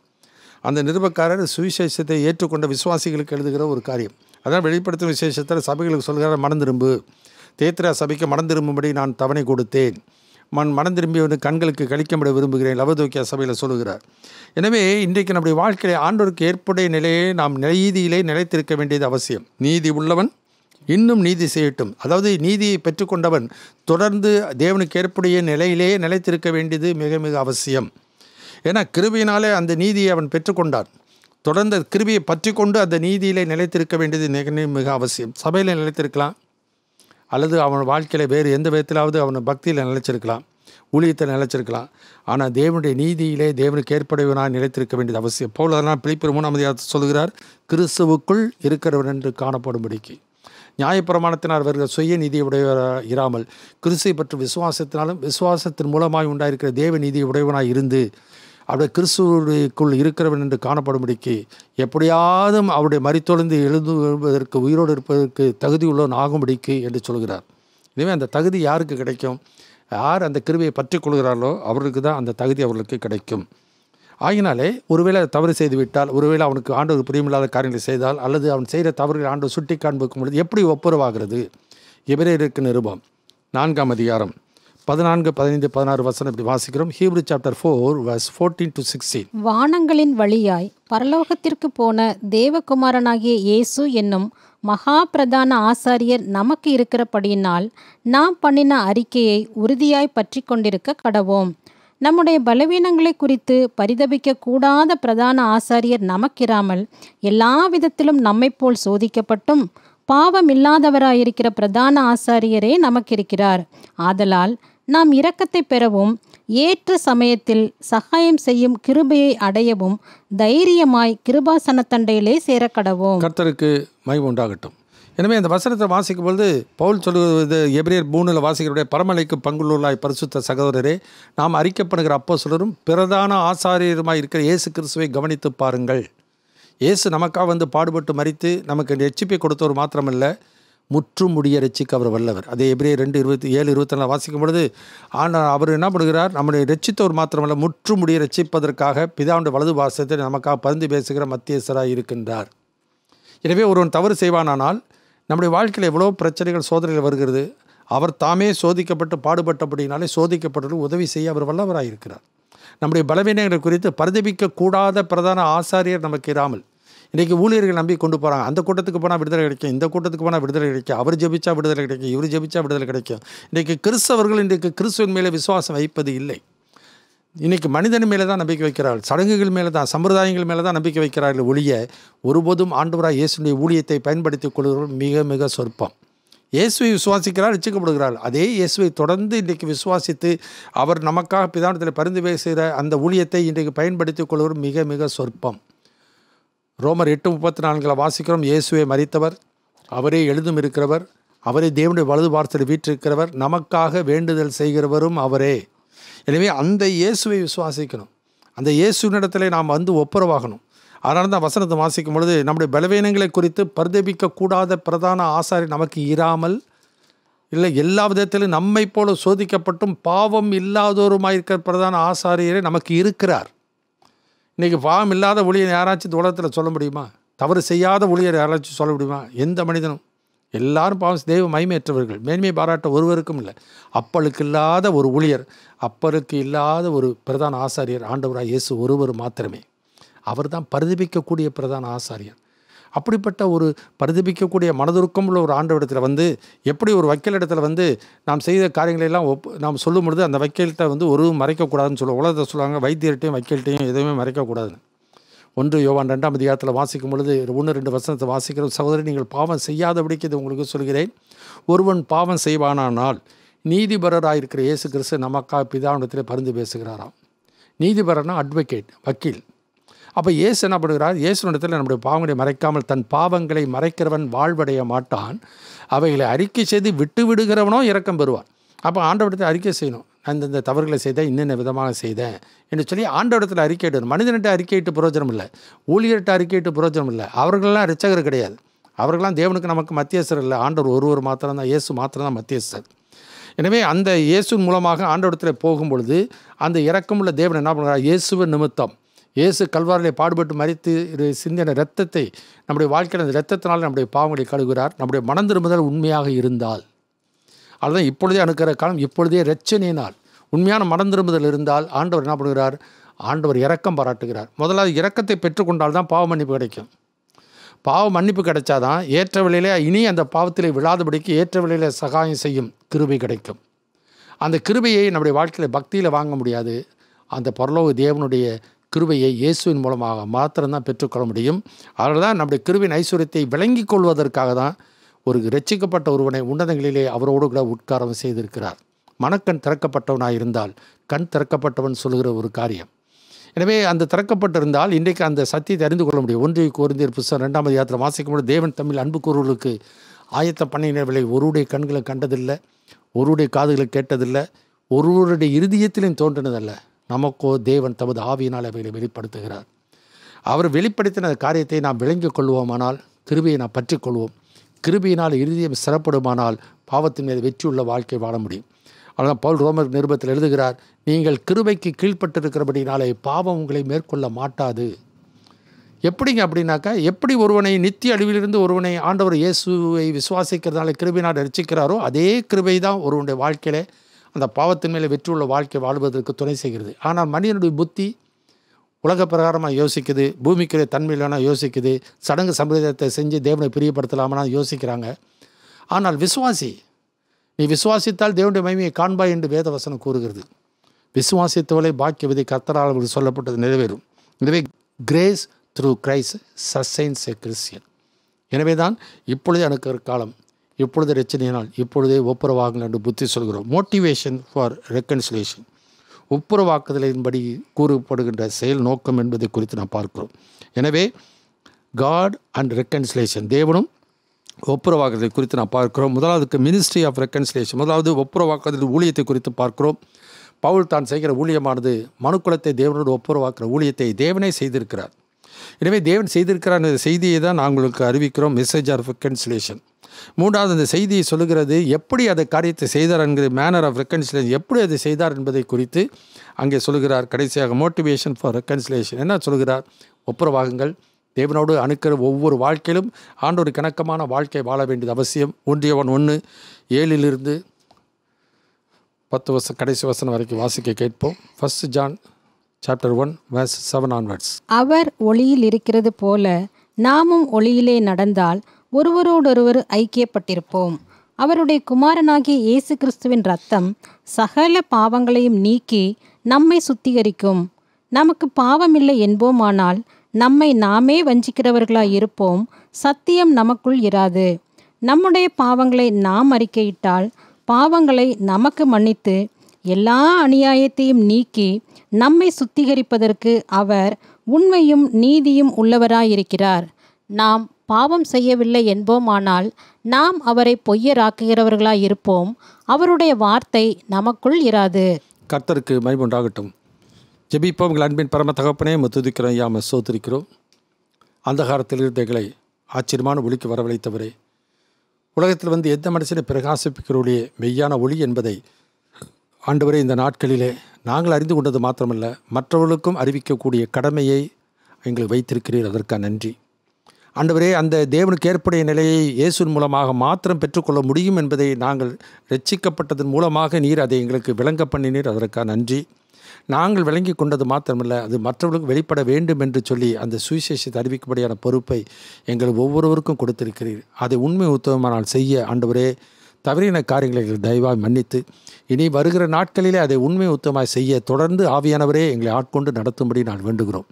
அந்த நிருபக்காரர் சுவிசேஷத்தை ஏற்றுக்கொண்ட விசுவாசிகளுக்கு எழுதுகிற ஒரு காரியம் அதான் வெளிப்படுத்தும் விசேஷத்தில் சபைகளுக்கு சொல்கிறார் மனம் திரும்பு தேத்திரா சபைக்கு மனம் திரும்பும்படி நான் தவணை கொடுத்தேன் மண் மனம் திரும்பி வந்து கண்களுக்கு கழிக்கப்பட விரும்புகிறேன் லவதூக்கிய சபையில் சொல்லுகிறார் எனவே இன்றைக்கு நம்முடைய வாழ்க்கையை ஆண்டோருக்கு ஏற்புடைய நிலையை நாம் நீதியிலே நிலைத்திருக்க வேண்டியது அவசியம் நீதி உள்ளவன் இன்னும் நீதி செய்யட்டும் அதாவது நீதியை பெற்றுக்கொண்டவன் தொடர்ந்து தேவனுக்கு ஏற்புடைய நிலையிலேயே நிலைத்திருக்க வேண்டியது மிக மிக அவசியம் ஏன்னா கிருபியினாலே அந்த நீதியை அவன் பெற்றுக்கொண்டான் தொடர்ந்து கிருபியை பற்றி கொண்டு அந்த நீதியிலே நிலைத்திருக்க வேண்டியது மிக மிக அவசியம் சபையில் நிலைத்திருக்கலாம் அல்லது அவன் வாழ்க்கையில் வேறு எந்த விதத்திலாவது அவனை பக்தியில் நிலைச்சிருக்கலாம் ஊழியத்தை நிலைச்சிருக்கலாம் ஆனால் தேவனுடைய நீதியிலே தேவனுக்கு ஏற்படையவனாக நிலைத்திருக்க வேண்டியது அவசியம் போல் அதனால் பிழைப்பு மூணாம் அதிகாரத்தை சொல்கிறார் கிறிஸ்துவுக்குள் இருக்கிறவன் என்று காணப்படும்படிக்கு நியாயப்பிரமாணத்தினால் வருகிற சுய நீதி உடையவராக இராமல் கிறிஸ்துவை பற்றி விசுவாசத்தினாலும் விசுவாசத்தின் மூலமாய் உண்டாயிருக்கிற தேவ நீதி உடையவனாக இருந்து அவருடைய கிறிஸ்துவக்குள் இருக்கிறவன் என்று காணப்படும்படிக்கு எப்படியாவது அவருடைய மறித்தொழுந்து எழுந்து வருவதற்கு உயிரோடு இருப்பதற்கு தகுதி உள்ளவன் ஆகும்படிக்கு என்று சொல்கிறார் இனிமேல் அந்த தகுதி யாருக்கு கிடைக்கும் யார் அந்த கிருவியை பற்றி கொள்கிறாரோ அவர்களுக்கு தான் அந்த தகுதி அவர்களுக்கு கிடைக்கும் ஆகினாலே ஒருவேளை தவறு செய்து விட்டால் ஒருவேளை அவனுக்கு ஆண்டவர் புரியமில்லாத காரியங்களை செய்தால் அல்லது அவன் செய்கிற தவறுகளை ஆண்டவர் சுட்டி காண்பிக்கும் பொழுது எப்படி ஒப்புரவாகிறது இவரே இருக்கு நிருபம் நான்காம் அதிகாரம் பதினான்கு பதினைந்து பதினாறு வசனம் இப்படி வாசிக்கிறோம் Hebrew chapter four verse fourteen to sixteen வானங்களின் வழியாய் பரலோகத்திற்கு போன தேவகுமாரனாகிய இயேசு என்னும் மகா பிரதான ஆசாரியர் நமக்கு இருக்கிறபடியினால் நாம் பண்ணின அறிக்கையை உறுதியாய் பற்றி கொண்டிருக்க கடவோம் நம்முடைய பலவீனங்களை குறித்து பரிதபிக்க கூடாத பிரதான ஆசாரியர் நமக்கிராமல் எல்லா விதத்திலும் நம்மை போல் சோதிக்கப்பட்டும் பாவம் இல்லாதவராயிருக்கிற பிரதான ஆசாரியரே நமக்கிருக்கிறார் ஆதலால் நாம் இரக்கத்தை பெறவும் ஏற்ற சமயத்தில் சகாயம் செய்யும் கிருபையை அடையவும் தைரியமாய் கிருபாசன தண்டையிலே கடவும் கர்த்தருக்கு மை உண்டாகட்டும் எனவே அந்த வசனத்தை வாசிக்கும் பொழுது பவுல் சொல்லுவது எபிரியர் பூனில் வாசிக்கிறோடைய பரமலைக்கு பங்குள்ளாய் பரிசுத்த சகோதரரே நாம் அறிக்கப்படுகிற அப்போ சொல்லரும் பிரதான ஆசாரியருமாய் இருக்கிற இயேசு கிறிஸ்துவை கவனித்து பாருங்கள் இயேசு நமக்காக வந்து பாடுபட்டு மறித்து நமக்கு எச்சிப்பை கொடுத்தவர் மாத்திரமில்லை முற்று முடியரட்சிக்கு அவர் வல்லவர் அதே எப்படியே ரெண்டு இருபத்தி ஏழு இருபத்தி நாலு வாசிக்கும் பொழுது ஆனால் அவர் என்ன பண்ணுகிறார் நம்முடைய ரட்சித்தவர் மாத்திரமல்ல முற்று முடிய ரட்சிப்பதற்காக பிதாவுடைய வலது வாசத்தில் நமக்காக பருந்து பேசுகிற மத்தியஸ்தராக இருக்கின்றார் எனவே ஒருவன் தவறு செய்வானானால் நம்முடைய வாழ்க்கையில் எவ்வளோ பிரச்சனைகள் சோதனைகள் வருகிறது அவர் தாமே சோதிக்கப்பட்டு பாடுபட்டபடினாலே சோதிக்கப்பட்டு உதவி செய்ய அவர் வல்லவராக இருக்கிறார் நம்முடைய பலவீனங்கள் குறித்து கூடாத பிரதான ஆசாரியர் நமக்கு இராமல் இன்றைக்கி ஊழியர்கள் நம்பி கொண்டு போகிறாங்க அந்த கூட்டத்துக்கு போனால் விடுதலை கிடைக்கும் இந்த கூட்டத்துக்கு போனால் விடுதலை கிடைக்கும் அவர் ஜெபிச்சா விடுதலை கிடைக்கும் இவர் ஜெபிச்சா விடுதலை கிடைக்கும் இன்றைக்கு கிறிஸ்தவர்கள் இன்றைக்கு கிறிஸ்துவின் மேலே விசுவாசம் வைப்பது இல்லை இன்றைக்கி மனிதன் மேலே தான் நம்பிக்கை வைக்கிறார்கள் சடங்குகள் மேலே தான் சம்பிரதாயங்கள் மேலே தான் நம்பிக்கை வைக்கிறார்கள் ஒழிய ஒருபோதும் ஆண்டவராக இயேசுடைய ஊழியத்தை பயன்படுத்திக் கொள்கிறவர்கள் மிக மிக சொற்பம் இயேசுவை விசுவாசிக்கிறார் ரசிக்கப்படுகிறார் அதே இயேசுவை தொடர்ந்து இன்றைக்கு விசுவாசித்து அவர் நமக்காக பிதானத்தில் பரிந்து பேசுகிற அந்த ஊழியத்தை இன்றைக்கு பயன்படுத்திக் கொள்வது மிக மிக சொற்பம் ரோமர் எட்டு முப்பத்தி நான்கில் வாசிக்கிறோம் இயேசுவை மறித்தவர் அவரே எழுதும் இருக்கிறவர் அவரே தேவனுடைய வலது பார்த்து வீற்றிருக்கிறவர் நமக்காக வேண்டுதல் செய்கிறவரும் அவரே எனவே அந்த இயேசுவை விசுவாசிக்கணும் அந்த இயேசுனிடத்தில் நாம் வந்து ஒப்புரவாகணும் அதனால தான் வசனத்தை வாசிக்கும் பொழுது நம்முடைய பலவீனங்களை குறித்து கூடாத பிரதான ஆசாரி நமக்கு இராமல் இல்லை எல்லா விதத்திலும் நம்மை போல சோதிக்கப்பட்டும் பாவம் இல்லாதோருமாயிருக்கிற பிரதான ஆசாரியரே நமக்கு இருக்கிறார் இன்றைக்கி பாவம் இல்லாத ஊழியர் யாராச்சும் இந்த உலகத்தில் சொல்ல முடியுமா தவறு செய்யாத ஊழியர் யாராச்சும் சொல்ல முடியுமா எந்த மனிதனும் எல்லாரும் பாவம் தெய்வ மயமேற்றவர்கள் மேன்மை பாராட்ட ஒருவருக்கும் இல்லை அப்பளுக்கு இல்லாத ஒரு ஊழியர் அப்பருக்கு இல்லாத ஒரு பிரதான ஆசாரியர் ஆண்டவராக இயேசு ஒருவர் மாத்திரமே அவர் தான் பரிதபிக்கக்கூடிய பிரதான ஆசாரியர் அப்படிப்பட்ட ஒரு பரிதபிக்கக்கூடிய மனதுருக்கம் உள்ள ஒரு ஆண்டவரிடத்தில் வந்து எப்படி ஒரு வக்கீல் இடத்துல வந்து நாம் செய்த காரியங்களெல்லாம் ஒப் நாம் சொல்லும் பொழுது அந்த வக்கீல்கிட்ட வந்து ஒரு மறைக்கக்கூடாதுன்னு சொல்லுவோம் உலகத்தை சொல்லுவாங்க வைத்தியர்கிட்டையும் வக்கீல்கிட்டையும் எதுவுமே மறைக்கக்கூடாதுன்னு ஒன்று யோவான் ரெண்டாம் அதிகாரத்தில் வாசிக்கும் பொழுது ஒன்று ரெண்டு வசனத்தை வாசிக்கிற சகோதரி நீங்கள் பாவம் செய்யாதபடிக்கு இது உங்களுக்கு சொல்கிறேன் ஒருவன் பாவம் செய்வானானால் நீதிபரராக இருக்கிற இயேசு கிறிஸ்து நமக்கா பிதாவிடத்தில் பருந்து பேசுகிறாராம் நீதிபரனா அட்வொகேட் வக்கீல் அப்போ இயேசு என்ன பண்ணுகிறார் இயேசுனிடத்தில் நம்முடைய பாவங்களை மறைக்காமல் தன் பாவங்களை மறைக்கிறவன் வாழ்வடைய மாட்டான் அவைகளை அறிக்கை செய்து விட்டு விடுகிறவனோ இறக்கம் பெறுவான் அப்போ ஆண்டவரத்தை அறிக்கை செய்யணும் அந்தந்த தவறுகளை செய்தேன் இன்னென்ன விதமாக செய்தேன் என்று சொல்லி ஆண்டவரத்தில் அறிக்கையிடணும் மனிதனிட்ட அறிக்கையிட்டு பிரோஜனம் இல்லை ஊழியர்கிட்ட அறிக்கையிட்டு பிரோஜனம் இல்லை அவர்களெலாம் ரிச்சகர் கிடையாது அவர்களாம் தேவனுக்கு நமக்கு மத்தியஸ்தர் இல்லை ஆண்டவர் ஒருவர் மாத்திரம் தான் இயேசு மாத்திரம் தான் மத்தியஸ்தர் எனவே அந்த இயேசு மூலமாக ஆண்டவரத்தில் போகும்பொழுது அந்த இறக்கமுள்ள தேவன் என்ன பண்ணுறார் இயேசுவ நிமித்தம் இயேசு கல்வாரிலே பாடுபட்டு மறித்து சிந்தின ரத்தத்தை நம்முடைய வாழ்க்கையில் அந்த ரத்தத்தினால் நம்முடைய பாவங்களை கழுகிறார் நம்முடைய மனம் திரும்புதல் உண்மையாக இருந்தால் அதுதான் இப்பொழுதே அனுக்கிற காலம் இப்பொழுதே ரச்சனையினால் உண்மையான மனம் திரும்புதல் இருந்தால் ஆண்டவர் என்ன பண்ணுகிறார் ஆண்டவர் இறக்கம் பாராட்டுகிறார் முதலாவது இறக்கத்தை பெற்றுக்கொண்டால் தான் பாவ மன்னிப்பு கிடைக்கும் பாவ மன்னிப்பு கிடைச்சாதான் ஏற்ற விலையிலே இனி அந்த பாவத்திலே விழாதபடிக்கு ஏற்ற விலையிலே சகாயம் செய்யும் கிருபை கிடைக்கும் அந்த கிருபையை நம்முடைய வாழ்க்கையில் பக்தியில் வாங்க முடியாது அந்த பரலோக தேவனுடைய கிருபையை இயேசுவின் மூலமாக மாத்திரம்தான் பெற்றுக்கொள்ள முடியும் அதனால் தான் நம்முடைய கிருவின் ஐஸ்வர்யத்தை விளங்கி கொள்வதற்காக தான் ஒரு ரட்சிக்கப்பட்ட ஒருவனை உன்னதங்களிலே அவரோடு கூட உட்காரம் செய்திருக்கிறார் மனக்கண் திறக்கப்பட்டவனாக இருந்தால் கண் திறக்கப்பட்டவன் சொல்கிற ஒரு காரியம் எனவே அந்த திறக்கப்பட்டிருந்தால் இன்றைக்கு அந்த சத்தியத்தை அறிந்து கொள்ள முடியும் ஒன்றிய கோரிந்தியர் புஸ்தம் ரெண்டாம் யாத்திரை வாசிக்கும் போது தேவன் தமிழ் அன்பு கூறுவர்களுக்கு ஆயத்த பண்ணினர்களை ஒருவருடைய கண்களை கண்டதில்லை ஒருவருடைய காதுகளை கேட்டதில்லை ஒருவருடைய இருதயத்திலையும் தோன்றினதல்ல நமக்கோ தேவன் தமது ஆவியினால் அவைகளை வெளிப்படுத்துகிறார் அவர் வெளிப்படுத்தின காரியத்தை நாம் விளங்கிக் கொள்வோமானால் கிருபியை நாம் பற்றி கொள்வோம் கிருபியினால் இறுதியம் சிறப்படுமானால் பாவத்தின் மீது வெற்றியுள்ள வாழ்க்கை வாழ முடியும் அதனால் பவுல் ரோமர் நிருபத்தில் எழுதுகிறார் நீங்கள் கிருபைக்கு கீழ்ப்பட்டிருக்கிறபடினாலே பாவம் உங்களை மேற்கொள்ள மாட்டாது எப்படிங்க அப்படின்னாக்கா எப்படி ஒருவனை நித்திய அழிவிலிருந்து ஒருவனை ஆண்டவர் இயேசுவை விசுவாசிக்கிறதுனால கிருபினால் ரசிக்கிறாரோ அதே கிருபை தான் ஒருவனுடைய வாழ்க்கையில் அந்த பாவத்தின் மேலே வெற்றி உள்ள வாழ்க்கை வாழ்வதற்கு துணை செய்கிறது ஆனால் மனிதனுடைய புத்தி உலக பிரகாரமாக யோசிக்குது பூமிக்குரிய தன்மையிலான யோசிக்குது சடங்கு சம்பிரதாயத்தை செஞ்சு தேவனை பிரியப்படுத்தலாமா யோசிக்கிறாங்க ஆனால் விசுவாசி நீ விசுவாசித்தால் தேவனுடைய மகிமையை காண்பாய் என்று வேதவசனம் கூறுகிறது விசுவாசித்தவளை பாக்கிய விதி கர்த்தரால் அவர்கள் சொல்லப்பட்டது நிறைவேறும் எனவே grace through Christ sustains a Christian எனவே தான் இப்பொழுது எனக்கு ஒரு காலம் இப்பொழுது ரச்சனையினால் இப்பொழுதே ஒப்புரவாகுங்கள் என்று புத்தி சொல்கிறோம் மோட்டிவேஷன் ஃபார் ரெக்கன்சிலேஷன் ஒப்புரவாக்குதலின்படி கூறப்படுகின்ற செயல் நோக்கம் என்பது குறித்து நாம் பார்க்கிறோம் எனவே காட் அண்ட் ரெக்கன்சிலேஷன் தேவனும் ஒப்புரவாக்குதலை குறித்து நாம் பார்க்கிறோம் முதலாவதுக்கு மினிஸ்ட்ரி ஆஃப் ரெக்கன்சிலேஷன் முதலாவது ஒப்புரவாக்குதல் ஊழியத்தை குறித்து பார்க்கிறோம் பவுல் தான் செய்கிற ஊழியமானது மனுக்குலத்தை தேவனோடு ஒப்புரவாக்குற ஊழியத்தை தேவனே செய்திருக்கிறார் எனவே தேவன் செய்திருக்கிறார் செய்தியை தான் நான் உங்களுக்கு அறிவிக்கிறோம் மெசேஜ் ஆஃப் ரெக்கன்சிலேஷன் மூன்றாவது அந்த செய்தியை சொல்லுகிறது எப்படி அதை காரியத்தை செய்தார் என்கிற மேனர் ஆஃப் ரெக்கன்சிலேஷன் எப்படி அதை செய்தார் என்பதை குறித்து அங்கே சொல்கிறார் கடைசியாக மோட்டிவேஷன் ஃபார் ரெக்கன்சிலேஷன் என்ன சொல்கிறார் ஒப்புரவாகுங்கள் தேவனோடு அணுக்கிற ஒவ்வொரு வாழ்க்கையிலும் ஆண்டோரு கணக்கமான வாழ்க்கை வாழ வேண்டியது அவசியம் ஒன்றியவன் ஒன்று ஏழிலிருந்து பத்து வருஷம் கடைசி வசனம் வரைக்கும் வாசிக்க கேட்போம் first John chapter one verse seven onwards அவர் ஒளியில் இருக்கிறது போல நாமும் ஒளியிலே நடந்தால் ஒருவரோடொருவர் ஐக்கியப்பட்டிருப்போம் அவருடைய குமாரனாகிய இயேசு கிறிஸ்துவின் ரத்தம் சகல பாவங்களையும் நீக்கி நம்மை சுத்திகரிக்கும் நமக்கு பாவமில்லை என்போமானால் நம்மை நாமே வஞ்சிக்கிறவர்களாய் இருப்போம் சத்தியம் நமக்குள் இராது நம்முடைய பாவங்களை நாம் அறிக்கையிட்டால் பாவங்களை நமக்கு மன்னித்து எல்லா அநியாயத்தையும் நீக்கி நம்மை சுத்திகரிப்பதற்கு அவர் உண்மையும் நீதியும் உள்ளவராயிருக்கிறார் நாம் பாவம் செய்யவில்லை என்போமானால் நாம் அவரை பொய்யராக்குகிறவர்களாய் இருப்போம் அவருடைய வார்த்தை நமக்குள் இராது கர்த்தருக்கு மைமுண்டாகட்டும் ஜெபிப்போம் உங்கள் அன்பின் பரம தகப்பனே முத்துதிக்கிறோம் யாம சோத்திருக்கிறோம் அந்தகாரத்தில் இருந்த எங்களை ஆச்சரியமான ஒளிக்கு வரவழைத்தவரே உலகத்தில் வந்து எந்த மனுஷனை பிரகாசிப்பிக்கிறோடைய மெய்யான ஒளி என்பதை ஆண்டவரே இந்த நாட்களிலே நாங்கள் அறிந்து கொண்டது மாத்திரமல்ல மற்றவர்களுக்கும் அறிவிக்கக்கூடிய கடமையை எங்களுக்கு வைத்திருக்கிறீர்கள் அதற்காக நன்றி அண்டவரே அந்த தேவனுக்கு ஏற்புடைய நிலையை இயேசுவின் மூலமாக மாத்திரம் பெற்றுக்கொள்ள முடியும் என்பதை நாங்கள் ரட்சிக்கப்பட்டதன் மூலமாக நீர் அதை எங்களுக்கு விளங்க பண்ணினீர் அதற்காக நன்றி நாங்கள் விளங்கி கொண்டது மாத்திரமல்ல அது மற்றவர்களுக்கு வெளிப்பட வேண்டும் என்று சொல்லி அந்த சுவிசேஷத்தை அறிவிக்கும்படியான பொறுப்பை எங்கள் ஒவ்வொருவருக்கும் கொடுத்திருக்கிறீர் அதை உண்மை உத்தவமானால் செய்ய ஆண்டவரே தவறின காரியங்களை எங்கள் தயவாக மன்னித்து இனி வருகிற நாட்களிலே அதை உண்மை உத்தமாக செய்ய தொடர்ந்து ஆவியானவரே எங்களை ஆட்கொண்டு நடத்தும்படி நான் வேண்டுகிறோம்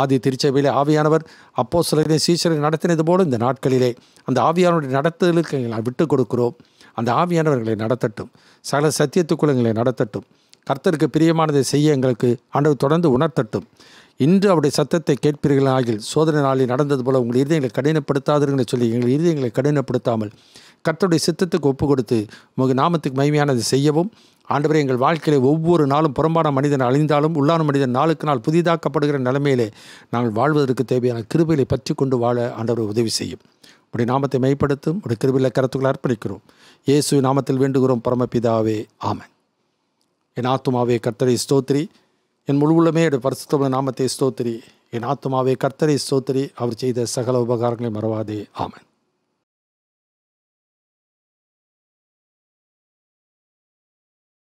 ஆதி திருச்சபையிலே ஆவியானவர் அப்போ சிலரை சீசரை நடத்தினது போல இந்த நாட்களிலே அந்த ஆவியானவருடைய நடத்துதலுக்கு எங்களை விட்டு கொடுக்கிறோம் அந்த ஆவியானவர்களை நடத்தட்டும் சகல சத்தியத்துக்குள் எங்களை நடத்தட்டும் கர்த்தருக்கு பிரியமானதை செய்ய எங்களுக்கு ஆண்டவர் தொடர்ந்து உணர்த்தட்டும் இன்று அவருடைய சத்தத்தை கேட்பீர்கள் ஆகில் சோதனை நாளில் நடந்தது போல உங்கள் இருதயங்களை கடினப்படுத்தாதீர்கள் சொல்லி எங்கள் இருதயங்களை கடினப்படுத்தாமல் கர்த்தருடைய சித்தத்துக்கு ஒப்பு கொடுத்து உங்கள் நாமத்துக்கு மகிமையானது செய்யவும் ஆண்டவரே எங்கள் வாழ்க்கையிலே ஒவ்வொரு நாளும் புறம்பான மனிதன் அழிந்தாலும் உள்ளான மனிதன் நாளுக்கு நாள் புதிதாக்கப்படுகிற நிலைமையிலே நாங்கள் வாழ்வதற்கு தேவையான கிருபிகளை பற்றி கொண்டு வாழ ஆண்டவர் உதவி செய்யும் உடைய நாமத்தை மேம்படுத்தும் உடைய கிருபில கருத்துக்களை அர்ப்பணிக்கிறோம் இயேசு நாமத்தில் வேண்டுகிறோம் பரமபிதாவே ஆமன் என் ஆத்துமாவே கர்த்தரை ஸ்தோத்திரி என் முழு உள்ளமே பரிசுத்தமிழ் நாமத்தை ஸ்தோத்திரி என் ஆத்துமாவே கர்த்தரை ஸ்தோத்திரி அவர் செய்த சகல உபகாரங்களை மறவாதே ஆமன்